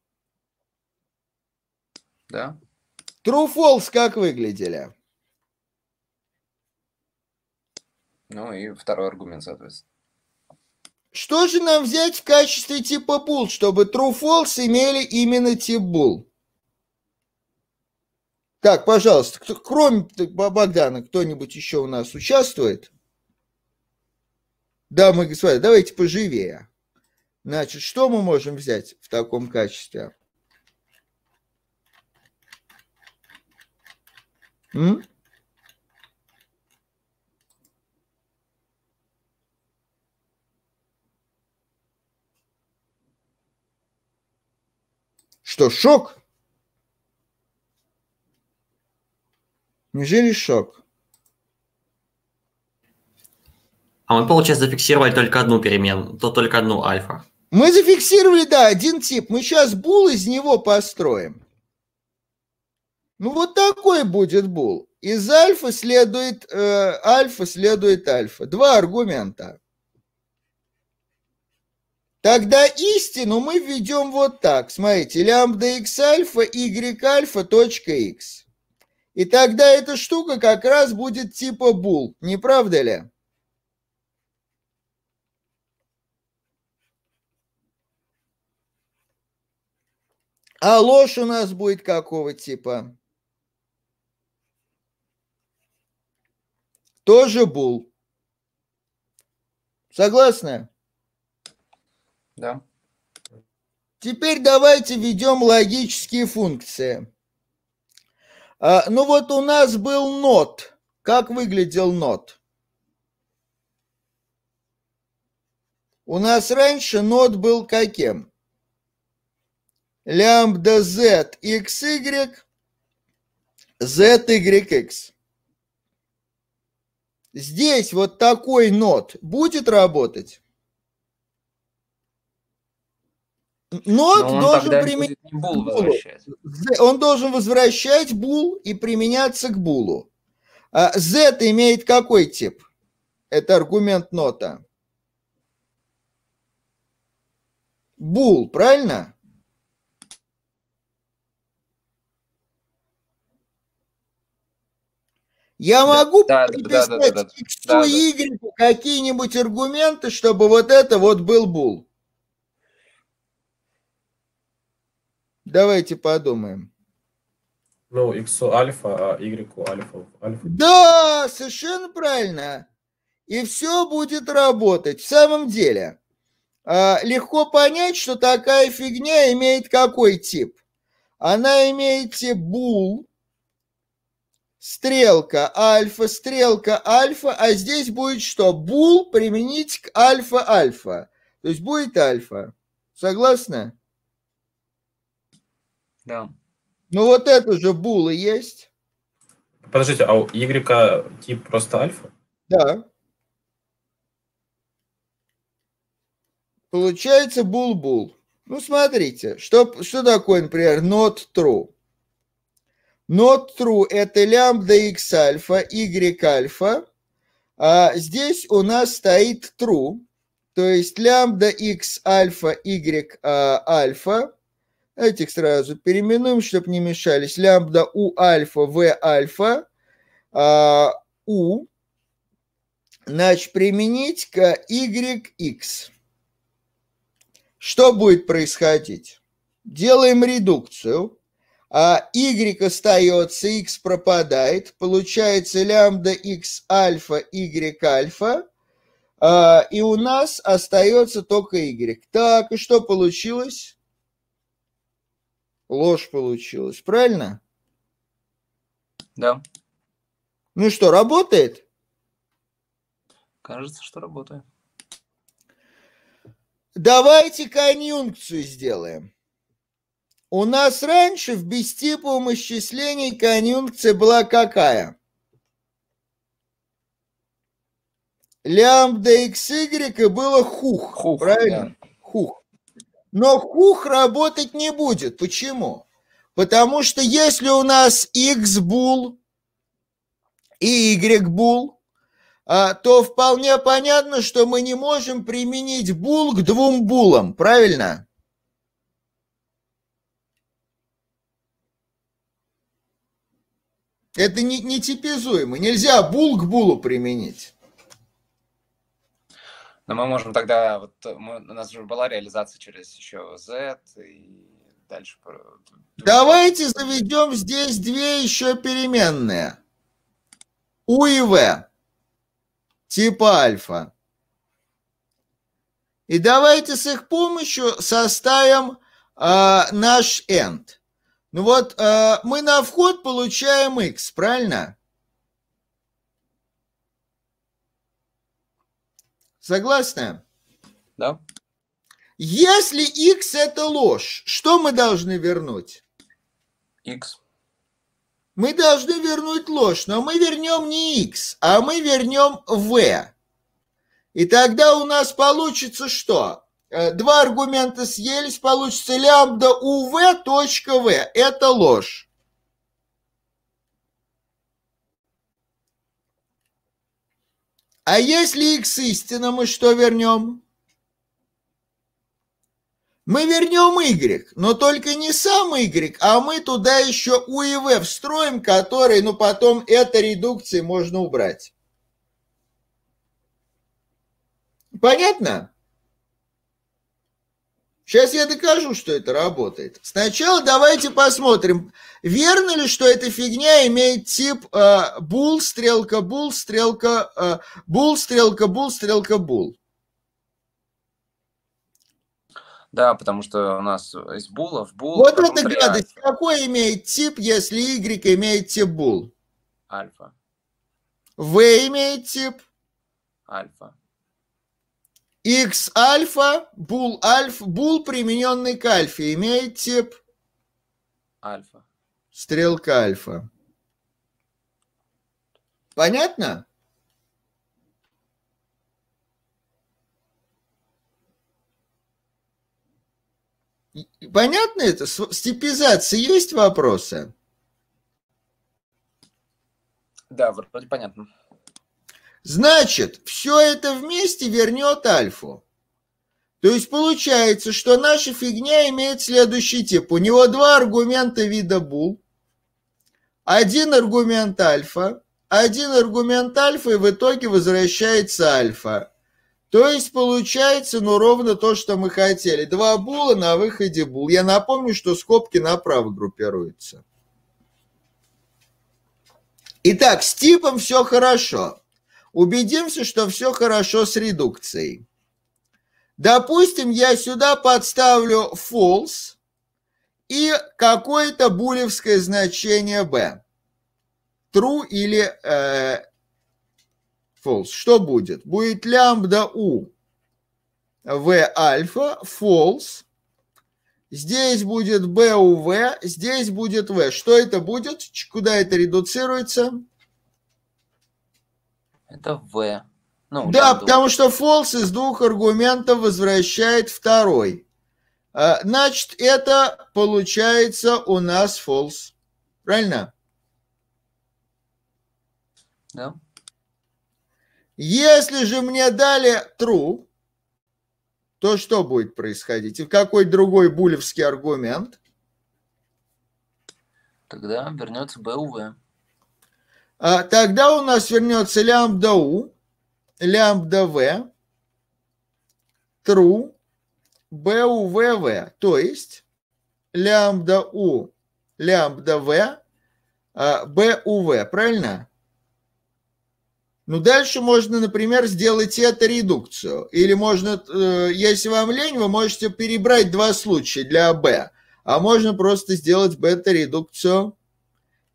Да. True false как выглядели? Ну и второй аргумент, соответственно. Что же нам взять в качестве типа бул, чтобы True False имели именно тип бул? Так, пожалуйста, кто, кроме Богдана, кто-нибудь еще у нас участвует? Дамы и господа, давайте поживее. Значит, что мы можем взять в таком качестве? М? Что, шок? Неужели шок? А мы, получается, зафиксировали только одну перемену, то только одну альфа. Мы зафиксировали, да, один тип. Мы сейчас бул из него построим. Ну вот такой будет бул. Из альфа следует э, альфа следует альфа. Два аргумента. Тогда истину мы введем вот так. Смотрите, лямбда x альфа, y альфа, точка x. И тогда эта штука как раз будет типа бул, не правда ли? А ложь у нас будет какого типа? Тоже бул. Согласны? да. Теперь давайте ведем логические функции. А, ну вот у нас был нот. Как выглядел нот? У нас раньше нот был каким? Лямбда z x, y, z y x. Здесь вот такой нот будет работать? Нот Но должен применять бул возвращать. Он должен возвращать бул и применяться к булу. Z а, имеет какой тип? Это аргумент нота. Бул, правильно? Я да, могу да, приписать да, да, да, да, да, да. какие-нибудь аргументы, чтобы вот это вот был бул. Давайте подумаем. Ну, x альфа, а y альфа, альфа. Да, совершенно правильно. И все будет работать. В самом деле, а, легко понять, что такая фигня имеет какой тип. Она имеет тип бул, стрелка альфа, стрелка альфа, а здесь будет что? Бул применить к альфа-альфа. То есть будет альфа. Согласна? Да. Ну вот это же булы есть. Подождите, а у Y тип просто альфа? Да. Получается бул-бул. Ну, смотрите, что, что такое, например, not true? Not true – это лямбда x альфа, y альфа. А здесь у нас стоит true, то есть лямбда x альфа, y а, альфа. Этих сразу переименуем, чтобы не мешались. Лямбда У альфа В альфа а, У. Значит, применить к y x. Что будет происходить? Делаем редукцию. А Y остается, X пропадает. Получается лямбда X альфа Y альфа. А, и у нас остается только Y. Так, и что получилось? ложь получилась, правильно? Да. Ну что, работает? Кажется, что работает. Давайте конъюнкцию сделаем. У нас раньше в бестиповом исчислении конъюнкция была какая? Лямбда xy и было хух, хух правильно? Да. Хух. Но хух работать не будет. Почему? Потому что если у нас X-бул и Y-бул, а, то вполне понятно, что мы не можем применить бул к двум булам, правильно? Это не, не типизуемо. Нельзя бул к булу применить. Но мы можем тогда, вот мы, у нас же была реализация через еще Z и дальше. Давайте заведем здесь две еще переменные. У и В. Типа альфа. И давайте с их помощью составим э, наш end. Ну вот э, мы на вход получаем x, правильно? Согласны? Да. Если x это ложь, что мы должны вернуть? x. Мы должны вернуть ложь, но мы вернем не x, а мы вернем v. И тогда у нас получится что? Э, два аргумента съелись, получится лямбда v точка v. Это ложь. А если их с истина, мы что вернем? Мы вернем Y, но только не сам Y, а мы туда еще УИВ встроим, который, ну, потом это редукции можно убрать. Понятно? Сейчас я докажу, что это работает. Сначала давайте посмотрим, верно ли, что эта фигня имеет тип э, бул, стрелка, bull стрелка, э, бул, стрелка, bull стрелка, bull. Да, потому что у нас из булов bull. Вот эта гадость. Какой имеет тип, если Y имеет тип bull? Альфа. v имеет тип? Альфа. X альфа, бул альф, бул примененный к альфе имеет тип альфа. Стрелка альфа. Понятно? Понятно это? С типизацией есть вопросы? Да, вроде понятно. Значит, все это вместе вернет альфу. То есть получается, что наша фигня имеет следующий тип. У него два аргумента вида бул. Один аргумент альфа, один аргумент альфа, и в итоге возвращается альфа. То есть получается, ну, ровно то, что мы хотели. Два була на выходе бул. Я напомню, что скобки направо группируются. Итак, с типом все хорошо. Убедимся, что все хорошо с редукцией. Допустим, я сюда подставлю false и какое-то булевское значение b. True или э, false. Что будет? Будет лямбда u v альфа, false. Здесь будет b у v, здесь будет v. Что это будет? Куда это редуцируется? Это В. Ну, да, потому что фолс из двух аргументов возвращает второй. А, значит, это получается у нас фолс, Правильно? Да. Если же мне дали true, то что будет происходить? И какой другой булевский аргумент? Тогда вернется БУВ. А тогда у нас вернется лямбда у лямбда v, true, buvv, то есть лямбда у, лямбда в, а, був, правильно? Ну, дальше можно, например, сделать это редукцию. Или можно, э, если вам лень, вы можете перебрать два случая для b. А можно просто сделать бета-редукцию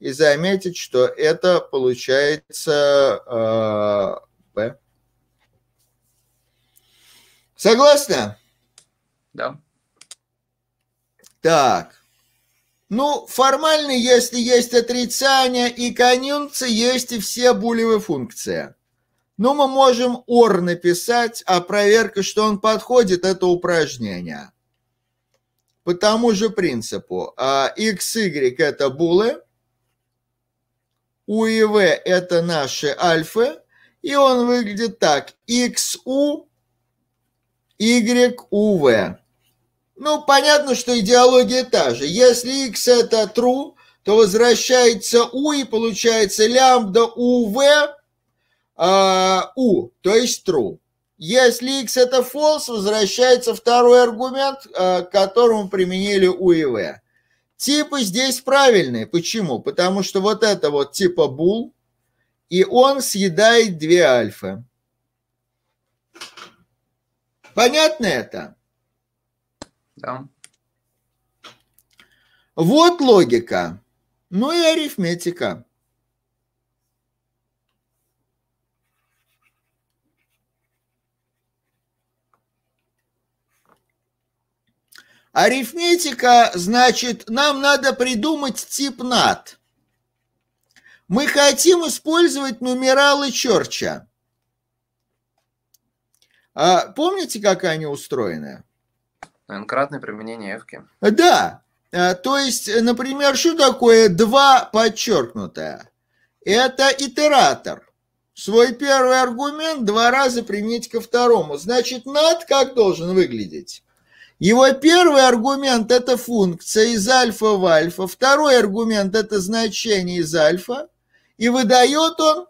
и заметить, что это получается э, P. Согласны? Да. Так. Ну, формально, если есть отрицание и конъюнкция, есть и все булевые функции. Но ну, мы можем ор написать, а проверка, что он подходит, это упражнение. По тому же принципу. А, x, y – это булы – УИВ – это наши альфы, и он выглядит так. XU, YUV. Ну, понятно, что идеология та же. Если X – это true, то возвращается U и получается лямбда УВ э, а, U, то есть true. Если X – это false, возвращается второй аргумент, э, к которому применили U и V. Типы здесь правильные. Почему? Потому что вот это вот типа бул, и он съедает две альфы. Понятно это? Да. Вот логика. Ну и арифметика. Арифметика, значит, нам надо придумать тип над. Мы хотим использовать нумералы Черча. А помните, как они устроены? N-кратное применение f Да. А, то есть, например, что такое 2 подчеркнутое? Это итератор. Свой первый аргумент два раза применить ко второму. Значит, над как должен выглядеть? Его первый аргумент – это функция из альфа в альфа. Второй аргумент – это значение из альфа. И выдает он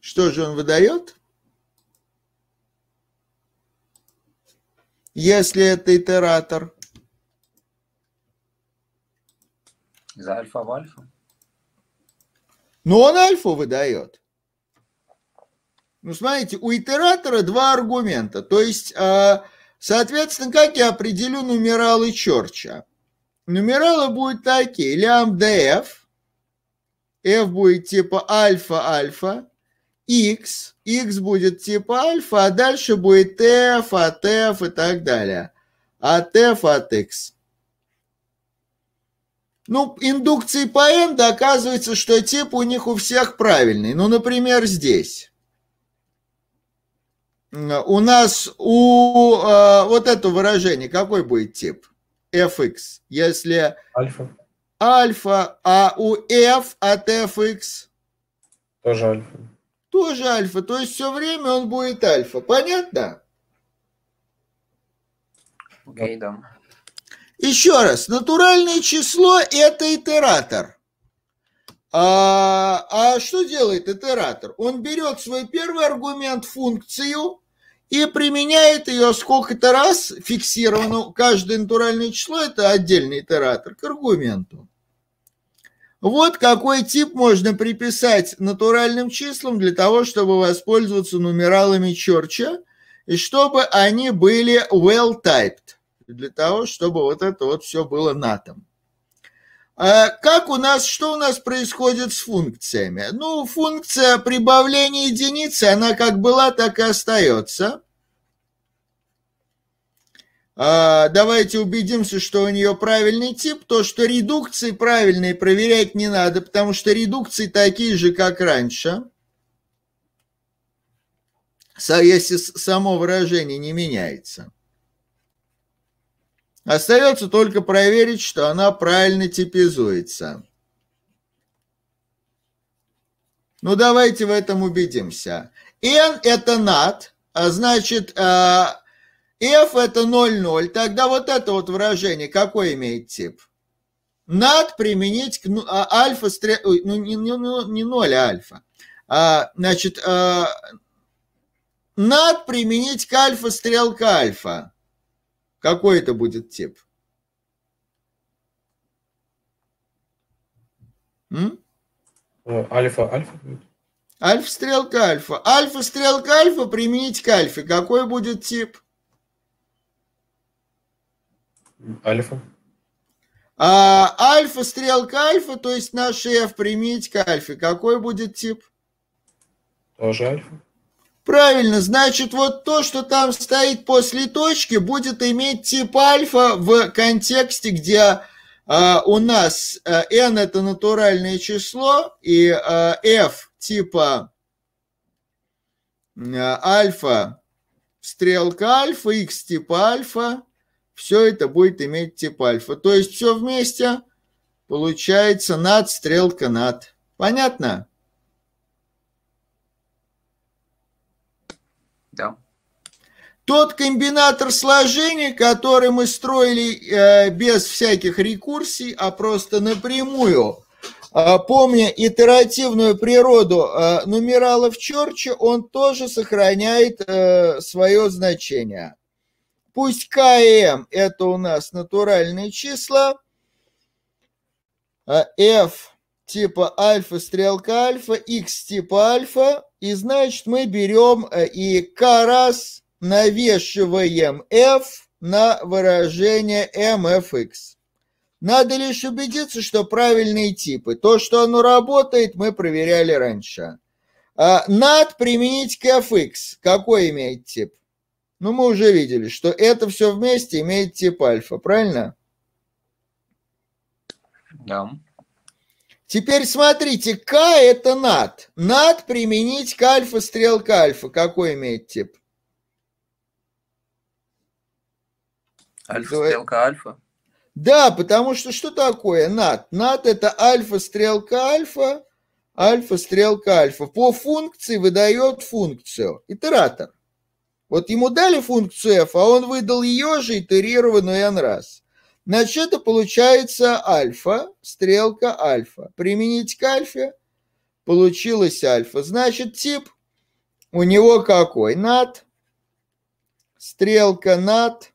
Что же он выдает? Если это итератор. Из альфа в альфа. Ну, он альфу выдает. Ну, смотрите, у итератора два аргумента. То есть, а, соответственно, как я определю нумералы Чорча? Нумералы будут такие. Лямбда f. f будет типа альфа-альфа. x. x будет типа альфа, а дальше будет f, от f и так далее. От f, от x. Ну, индукции по n доказывается, что тип у них у всех правильный. Ну, например, здесь у нас у э, вот это выражение, какой будет тип? fx. Если альфа. Альфа, а у f от а fx тоже альфа. Тоже альфа, то есть все время он будет альфа. Понятно? Окей, okay, да. Еще раз, натуральное число – это итератор. А, а что делает итератор? Он берет свой первый аргумент функцию – и применяет ее сколько-то раз фиксировано. Каждое натуральное число – это отдельный итератор к аргументу. Вот какой тип можно приписать натуральным числам для того, чтобы воспользоваться нумералами Чорча, и чтобы они были well-typed, для того, чтобы вот это вот все было натом. А как у нас, что у нас происходит с функциями? Ну, функция прибавления единицы, она как была, так и остается. А, давайте убедимся, что у нее правильный тип. То, что редукции правильные проверять не надо, потому что редукции такие же, как раньше. Если само выражение не меняется. Остается только проверить, что она правильно типизуется. Ну, давайте в этом убедимся. N – это над, а значит, э, F – это 0,0. Тогда вот это вот выражение какой имеет тип? Над применить к а, альфа, ну, не, не, 0, ну, а альфа. А, значит, э, над применить к альфа стрелка альфа. Какой это будет тип? М? Альфа, альфа будет. Альфа-стрелка, альфа. Альфа-стрелка, альфа применить к альфе. Какой будет тип? Альфа. А альфа-стрелка, альфа, то есть наш F применить к альфе. Какой будет тип? Тоже альфа. Правильно, значит, вот то, что там стоит после точки, будет иметь тип альфа в контексте, где э, у нас э, n это натуральное число, и э, f типа э, альфа, стрелка альфа, x типа альфа, все это будет иметь тип альфа. То есть все вместе получается над стрелка над. Понятно? считал. Тот комбинатор сложений, который мы строили э, без всяких рекурсий, а просто напрямую, э, помня итеративную природу э, нумералов Чорча, он тоже сохраняет э, свое значение. Пусть КМ это у нас натуральные числа, F э, типа альфа стрелка альфа, X типа альфа, и значит, мы берем э, и К раз навешиваем F на выражение MFX. Надо лишь убедиться, что правильные типы. То, что оно работает, мы проверяли раньше. А, над применить к FX. Какой имеет тип? Ну, мы уже видели, что это все вместе имеет тип альфа, правильно? Да. Yeah. Теперь смотрите, К это над. Над применить к альфа стрелка альфа. Какой имеет тип? Альфа стрелка альфа. Да, потому что что такое над? Над это альфа стрелка альфа, альфа стрелка альфа. По функции выдает функцию, итератор. Вот ему дали функцию f, а он выдал ее же итерированную n раз. Значит, это получается альфа, стрелка альфа. Применить к альфе, получилось альфа. Значит, тип у него какой? Над, стрелка над,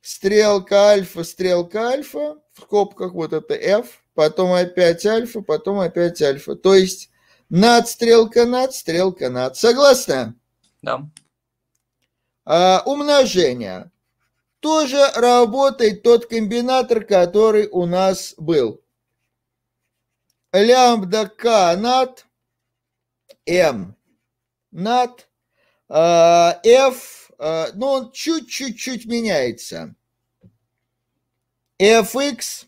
стрелка альфа, стрелка альфа, в скобках вот это F, потом опять альфа, потом опять альфа. То есть над, стрелка над, стрелка над. Согласна? Да. А, умножение тоже работает тот комбинатор, который у нас был. Лямбда К над М над F, а, а, но ну, он чуть-чуть-чуть меняется. fx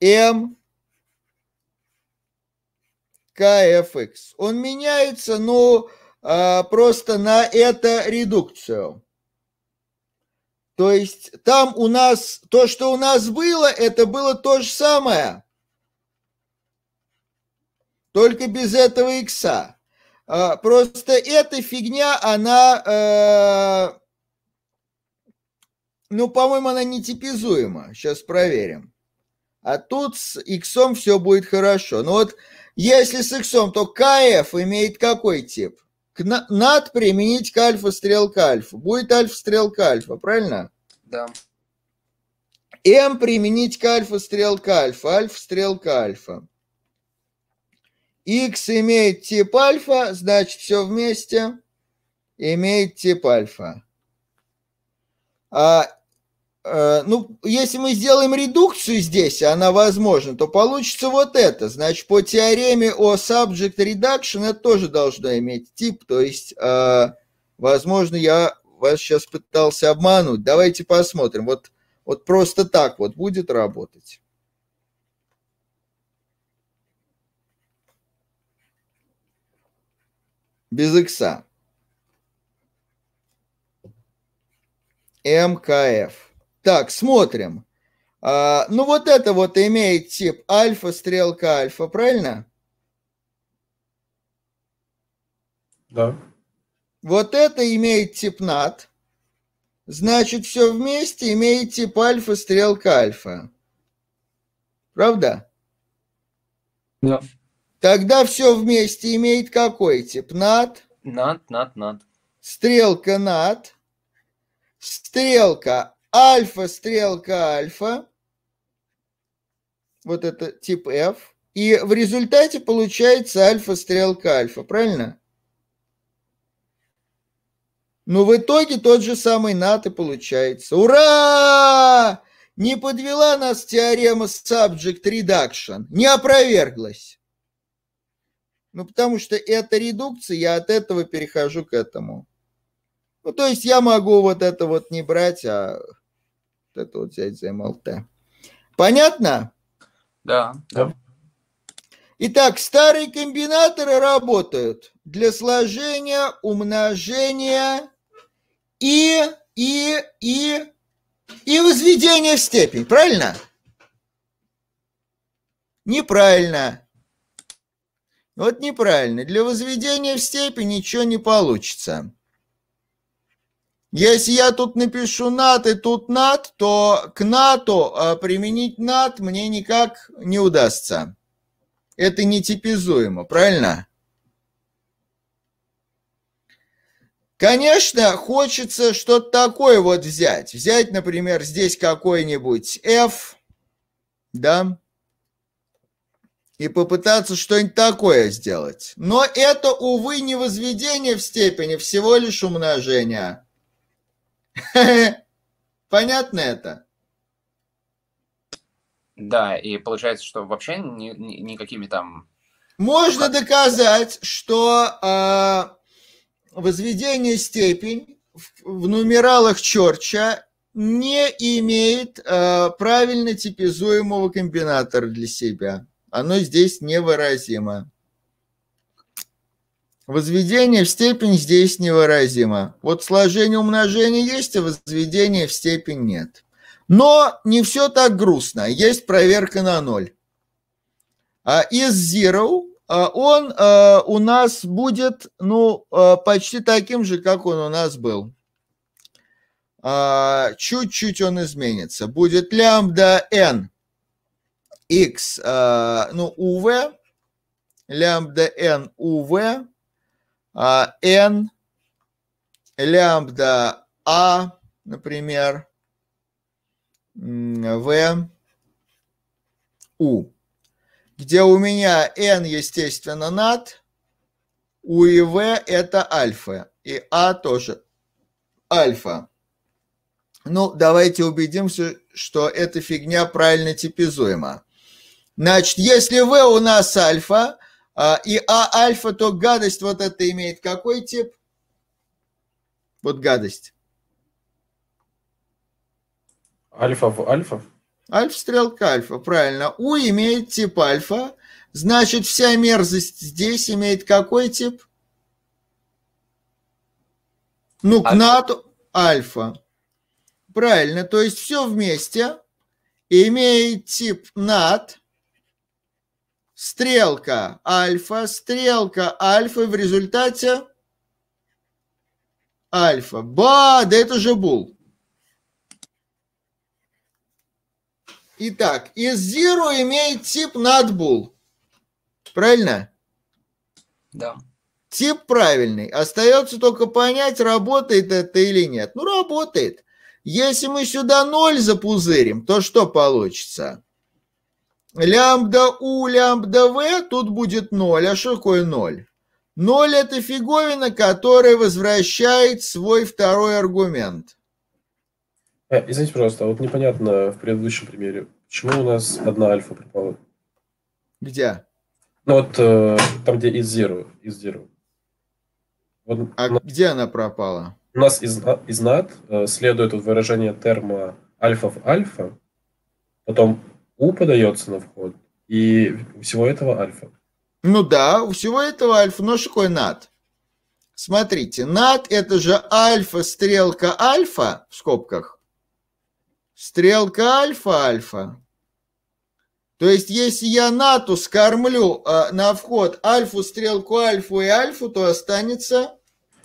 m kfx. Он меняется, но а, просто на это редукцию. То есть там у нас, то, что у нас было, это было то же самое, только без этого икса. А, просто эта фигня, она, э, ну, по-моему, она не типизуема. Сейчас проверим. А тут с иксом все будет хорошо. Но ну вот если с иксом, то КФ имеет какой тип? к над применить к альфа-стрелка альфа. Будет альфа-стрелка альфа, правильно? Да. М применить к альфа-стрелка альфа, альфа-стрелка альфа. X имеет тип альфа, значит, все вместе имеет тип альфа. А Э, ну, если мы сделаем редукцию здесь, она возможна, то получится вот это. Значит, по теореме о subject reduction это тоже должно иметь тип, то есть, э, возможно, я вас сейчас пытался обмануть. Давайте посмотрим. Вот, вот просто так вот будет работать. Без икса. МКФ. Так, смотрим. А, ну вот это вот имеет тип альфа, стрелка альфа, правильно? Да. Вот это имеет тип над. Значит, все вместе имеет тип альфа, стрелка альфа. Правда? Да. Тогда все вместе имеет какой тип? Над? Над, над, над. Стрелка над. Стрелка Альфа, стрелка альфа, вот это тип F, и в результате получается альфа, стрелка альфа, правильно? Но ну, в итоге тот же самый НАТО получается. Ура! Не подвела нас теорема Subject Reduction, не опроверглась. Ну, потому что это редукция, я от этого перехожу к этому. Ну, то есть я могу вот это вот не брать, а вот это вот взять за МЛТ. Понятно? Да. да. Итак, старые комбинаторы работают для сложения, умножения и, и, и, и возведения в степень. Правильно? Неправильно. Вот неправильно. Для возведения в степень ничего не получится. Если я тут напишу НАТ и тут НАТ, то к НАТО э, применить НАТ мне никак не удастся. Это не типизуемо, правильно? Конечно, хочется что-то такое вот взять. Взять, например, здесь какой-нибудь F, да, и попытаться что-нибудь такое сделать. Но это, увы, не возведение в степени, всего лишь умножение. Понятно это? Да, и получается, что вообще ни, ни, никакими там... Можно доказать, что э, возведение степень в, в нумералах Чорча не имеет э, правильно типизуемого комбинатора для себя. Оно здесь невыразимо. Возведение в степень здесь невыразимо. Вот сложение умножения есть, а возведение в степень нет. Но не все так грустно. Есть проверка на ноль. А из zero а, он а, у нас будет ну, почти таким же, как он у нас был. Чуть-чуть он изменится. Будет лямбда n x, ну, uv, лямбда n uv а, n, лямбда а, например, в, у, где у меня n, естественно, над, у и в это альфа, и а тоже альфа. Ну, давайте убедимся, что эта фигня правильно типизуема. Значит, если v у нас альфа, а, и А альфа, то гадость вот это имеет какой тип? Вот гадость. Альфа в альфа? Альфа-стрелка альфа, правильно. У имеет тип альфа, значит вся мерзость здесь имеет какой тип? Ну, к НАТО альфа. Правильно, то есть все вместе имеет тип над стрелка альфа, стрелка альфа, в результате альфа. Ба, да это же бул. Итак, из zero имеет тип надбул. Правильно? Да. Тип правильный. Остается только понять, работает это или нет. Ну, работает. Если мы сюда 0 запузырим, то что получится? лямбда у лямбда в тут будет 0. А что такое 0? 0 это фиговина, которая возвращает свой второй аргумент. А, извините, пожалуйста, а вот непонятно в предыдущем примере, почему у нас одна альфа пропала. Где? Ну вот э, там, где из zero. Из zero. Вот, а на... где она пропала? У нас из, а, из над э, следует выражение терма альфа в альфа, потом у подается на вход. И у всего этого альфа. Ну да, у всего этого альфа. Но что такое над? Смотрите, над это же альфа, стрелка альфа в скобках. Стрелка альфа, альфа. То есть, если я нату скормлю э, на вход альфу, стрелку альфу и альфу, то останется...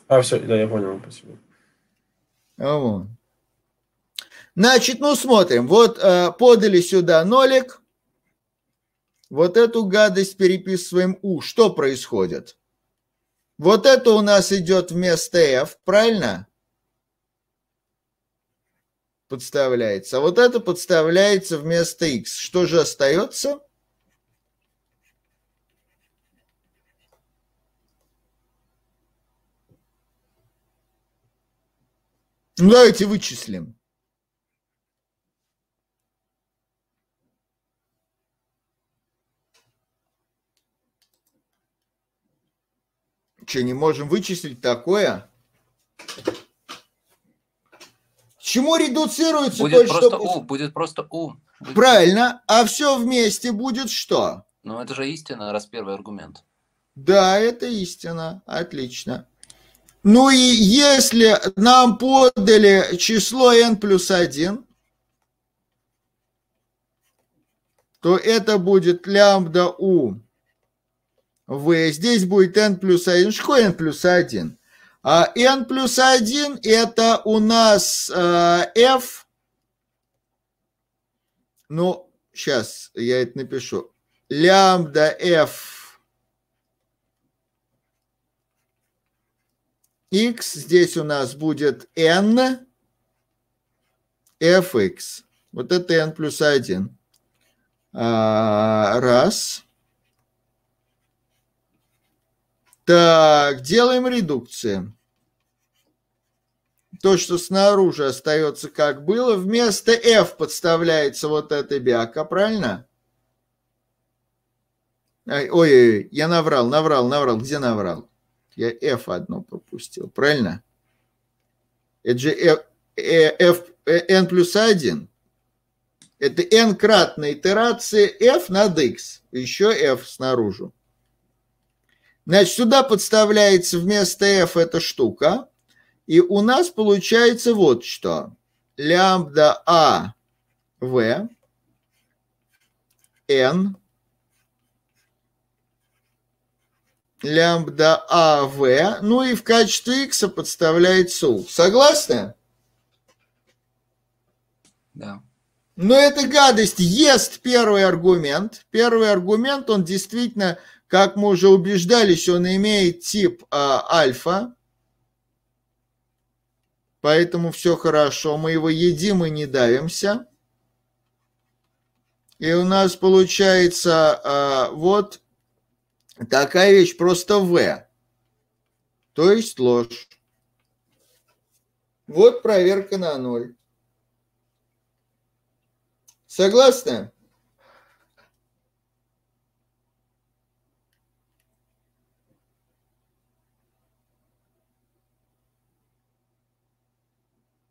А, все, да, я понял, спасибо. А, вот. Значит, ну смотрим. Вот э, подали сюда нолик. Вот эту гадость переписываем у, Что происходит? Вот это у нас идет вместо F, правильно? Подставляется. А вот это подставляется вместо X. Что же остается? Ну, давайте вычислим. Что, не можем вычислить такое? Чему редуцируется будет кое что... У, будет просто У. Будет... Правильно. А все вместе будет что? Ну, это же истина, раз первый аргумент. Да, это истина. Отлично. Ну и если нам подали число n плюс 1, то это будет лямбда у v, здесь будет n плюс 1, что ну, n плюс 1? А n плюс 1 это у нас э, f, ну, сейчас я это напишу, лямбда f x, здесь у нас будет n fx, вот это n плюс 1. А, раз. Раз. Так, делаем редукции. То, что снаружи остается как было, вместо F подставляется вот эта бяка, правильно? Ой-ой-ой, я наврал, наврал, наврал. Где наврал? Я F одно пропустил, правильно? Это же F, э, F, э, N плюс 1. Это N кратная итерация F над X. Еще F снаружи. Значит, сюда подставляется вместо f эта штука, и у нас получается вот что. Лямбда а в n лямбда а в, ну и в качестве x подставляется u. Согласны? Да. Но эта гадость ест первый аргумент. Первый аргумент, он действительно как мы уже убеждались, он имеет тип а, альфа, поэтому все хорошо. Мы его едим и не давимся. И у нас получается а, вот такая вещь, просто В, то есть ложь. Вот проверка на ноль. Согласны?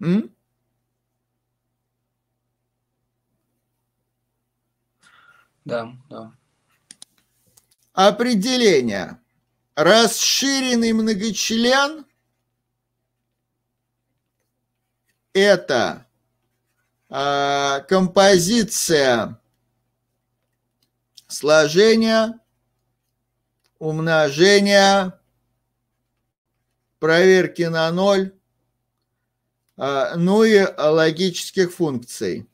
М? Да, да. Определение. Расширенный многочлен – это э, композиция сложения, умножения, проверки на ноль, а, ну и логических функций.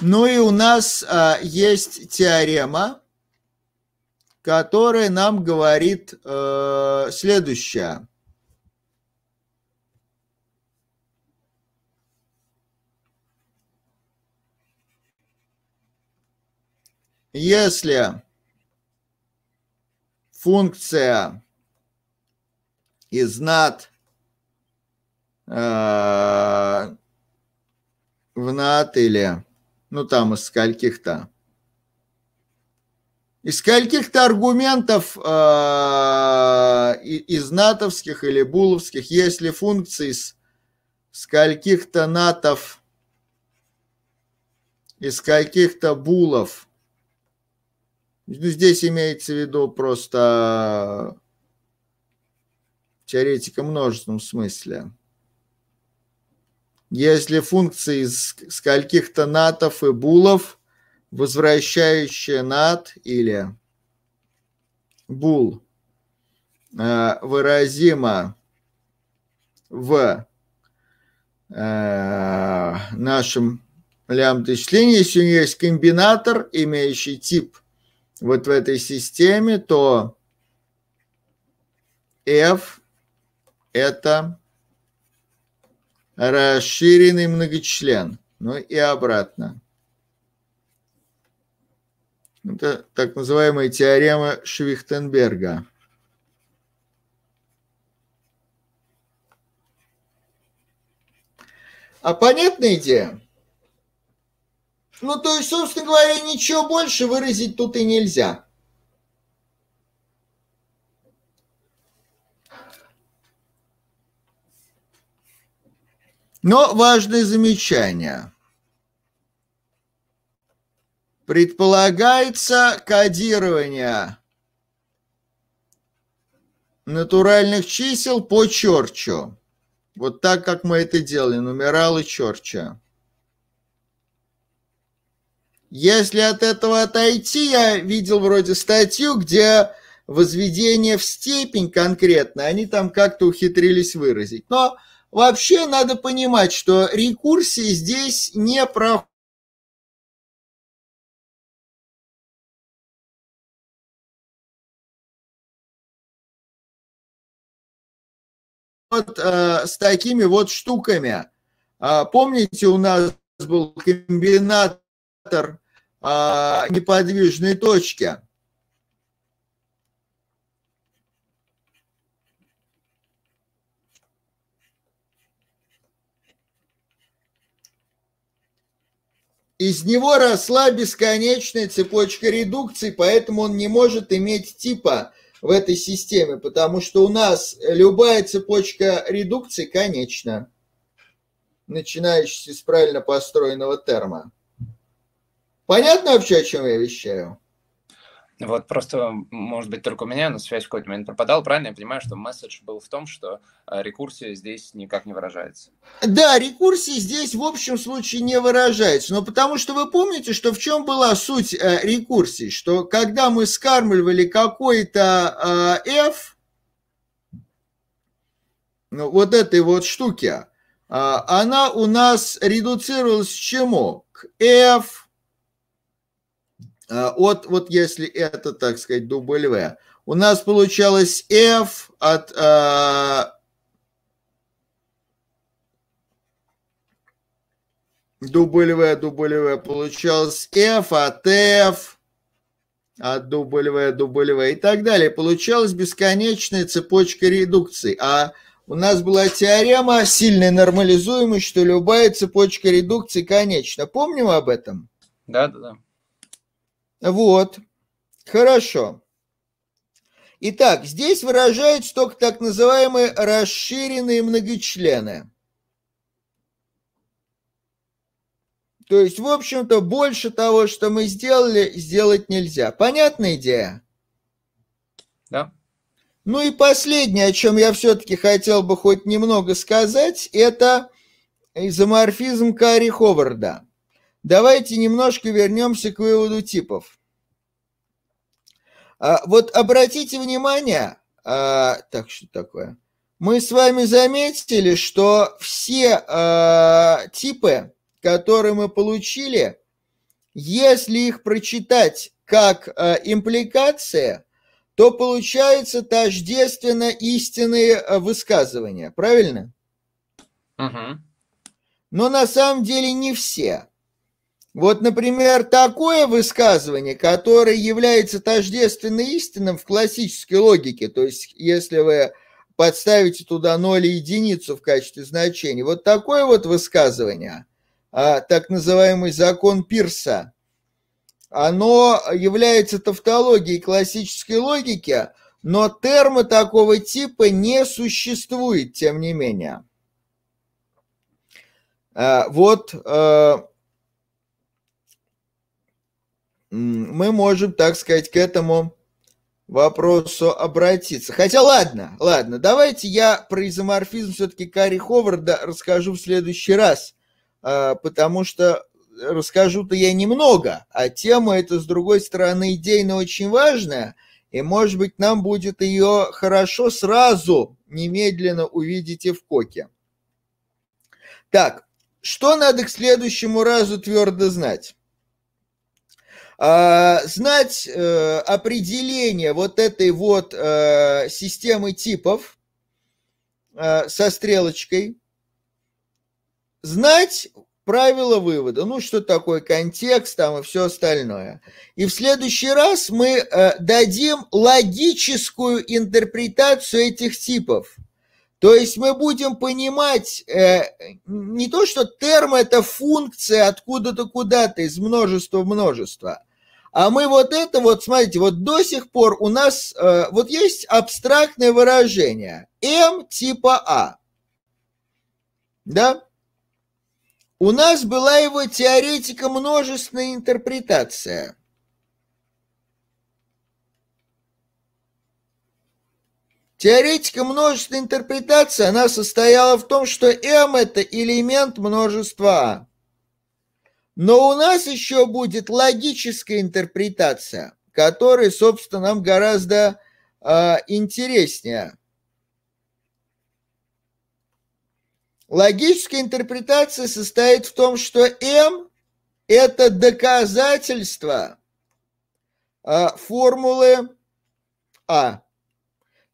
Ну и у нас а, есть теорема, которая нам говорит э, следующее. Если функция из not э, в not или ну там из скольких-то из каких-то аргументов э, из натовских или буловских, если функции из скольких то натов, из каких-то булов ну, здесь имеется в виду просто теоретика в множественном смысле. Если функции из скольких-то натов и булов, возвращающие нат или бул, э, выразима в э, нашем лямбда-числении, если у нее есть комбинатор, имеющий тип – вот в этой системе, то f это расширенный многочлен. Ну и обратно. Это так называемая теорема Швихтенберга. А понятная идея? Ну, то есть, собственно говоря, ничего больше выразить тут и нельзя. Но важное замечание. Предполагается кодирование натуральных чисел по черчу. Вот так, как мы это делали, нумералы черча. Если от этого отойти, я видел вроде статью, где возведение в степень конкретно, они там как-то ухитрились выразить. Но вообще надо понимать, что рекурсии здесь не проходят. вот э, с такими вот штуками. Э, помните, у нас был комбинат индикатор а, неподвижной точки. Из него росла бесконечная цепочка редукций, поэтому он не может иметь типа в этой системе, потому что у нас любая цепочка редукций конечна, начинающаяся с правильно построенного терма. Понятно вообще, о чем я вещаю? Вот просто, может быть, только у меня, но связь в какой-то момент пропадала. Правильно я понимаю, что месседж был в том, что э, рекурсия здесь никак не выражается? Да, рекурсия здесь в общем случае не выражается. Но потому что вы помните, что в чем была суть э, рекурсии? Что когда мы скармливали какой-то э, F, ну, вот этой вот штуки, а, она у нас редуцировалась к чему? К F, а, от, вот если это, так сказать, W, у нас получалось F от а, W, W получалось F от F от W, W и так далее. Получалась бесконечная цепочка редукций. А у нас была теорема сильной нормализуемой, что любая цепочка редукций конечна. Помним об этом? Да, да, да. Вот. Хорошо. Итак, здесь выражаются только так называемые расширенные многочлены. То есть, в общем-то, больше того, что мы сделали, сделать нельзя. Понятная идея? Да. Ну и последнее, о чем я все-таки хотел бы хоть немного сказать, это изоморфизм Кари Ховарда. Давайте немножко вернемся к выводу типов. А, вот обратите внимание, а, так что такое? Мы с вами заметили, что все а, типы, которые мы получили, если их прочитать как а, импликация, то получается тождественно истинные а, высказывания, правильно? Угу. Но на самом деле не все. Вот, например, такое высказывание, которое является тождественно истинным в классической логике, то есть если вы подставите туда ноль и единицу в качестве значения, вот такое вот высказывание, а, так называемый закон Пирса, оно является тавтологией классической логики, но термы такого типа не существует, тем не менее. А, вот э, мы можем, так сказать, к этому вопросу обратиться. Хотя ладно, ладно, давайте я про изоморфизм все-таки Карри Ховарда расскажу в следующий раз, а, потому что расскажу-то я немного, а тема эта, с другой стороны, идейно очень важная, и, может быть, нам будет ее хорошо сразу, немедленно увидите в коке. Так, что надо к следующему разу твердо знать? А, знать э, определение вот этой вот э, системы типов э, со стрелочкой, знать правила вывода, ну что такое контекст там и все остальное. И в следующий раз мы э, дадим логическую интерпретацию этих типов. То есть мы будем понимать э, не то, что терм это функция откуда-то куда-то из множества в множество, а мы вот это вот, смотрите, вот до сих пор у нас э, вот есть абстрактное выражение М типа А. Да? У нас была его теоретика множественная интерпретация. Теоретика множественной интерпретации, она состояла в том, что М – это элемент множества А. Но у нас еще будет логическая интерпретация, которая, собственно, нам гораздо э, интереснее. Логическая интерпретация состоит в том, что М – это доказательство э, формулы А.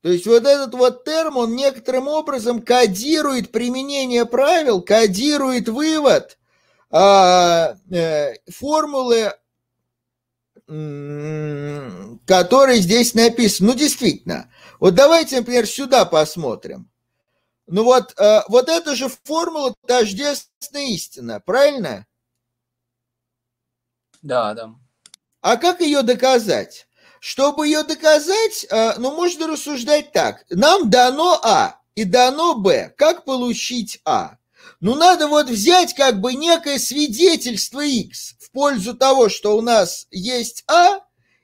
То есть вот этот вот терм, он некоторым образом кодирует применение правил, кодирует вывод – а, э, формулы, которые здесь написаны. Ну, действительно. Вот давайте, например, сюда посмотрим. Ну вот, э, вот это же формула тождественная истина, правильно? Да, да. А как ее доказать? Чтобы ее доказать, э, ну, можно рассуждать так. Нам дано А и дано Б. Как получить А? Ну, надо вот взять как бы некое свидетельство X в пользу того, что у нас есть А,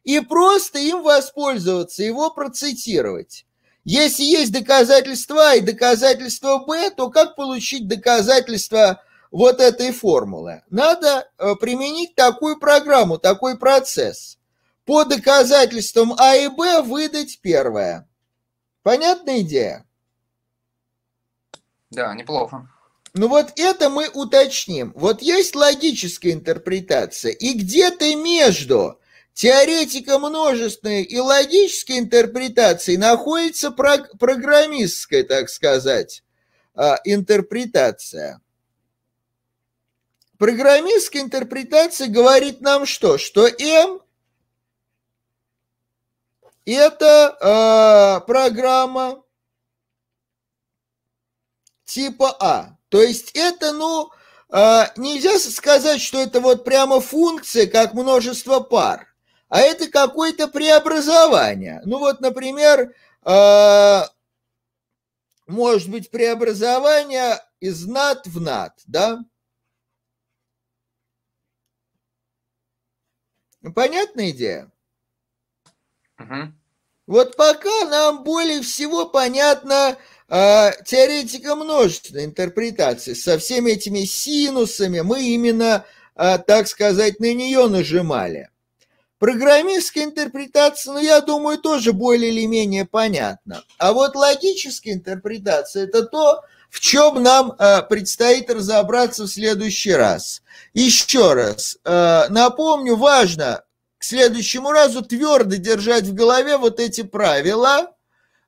и просто им воспользоваться, его процитировать. Если есть доказательства а и доказательства Б, то как получить доказательство вот этой формулы? Надо э, применить такую программу, такой процесс. По доказательствам А и Б выдать первое. Понятная идея? Да, неплохо. Ну вот это мы уточним. Вот есть логическая интерпретация, и где-то между теоретика множественной и логической интерпретацией находится программистская, так сказать, а, интерпретация. Программистская интерпретация говорит нам что? Что М это э, программа типа А. То есть это, ну, а, нельзя сказать, что это вот прямо функция, как множество пар, а это какое-то преобразование. Ну вот, например, а, может быть преобразование из над в над, да? Понятная идея? Угу. Вот пока нам более всего понятно а, теоретика множественной интерпретации со всеми этими синусами, мы именно, а, так сказать, на нее нажимали. Программистская интерпретация, ну, я думаю, тоже более или менее понятна. А вот логическая интерпретация – это то, в чем нам а, предстоит разобраться в следующий раз. Еще раз напомню, важно к следующему разу твердо держать в голове вот эти правила –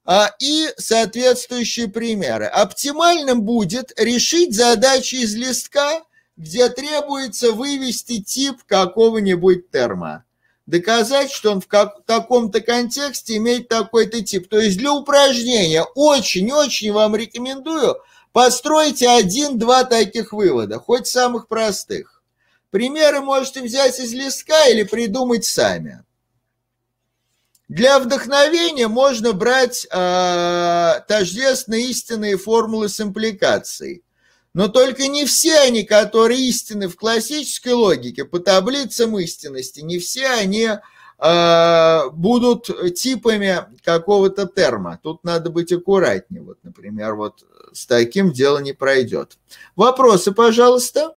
а, и соответствующие примеры. Оптимальным будет решить задачи из листка, где требуется вывести тип какого-нибудь терма. Доказать, что он в таком-то контексте имеет такой-то тип. То есть для упражнения очень-очень вам рекомендую постройте один-два таких вывода, хоть самых простых. Примеры можете взять из листка или придумать сами. Для вдохновения можно брать э, тождественно истинные формулы с импликацией. Но только не все они, которые истины в классической логике, по таблицам истинности, не все они э, будут типами какого-то терма. Тут надо быть аккуратнее. Вот, например, вот с таким дело не пройдет. Вопросы, пожалуйста.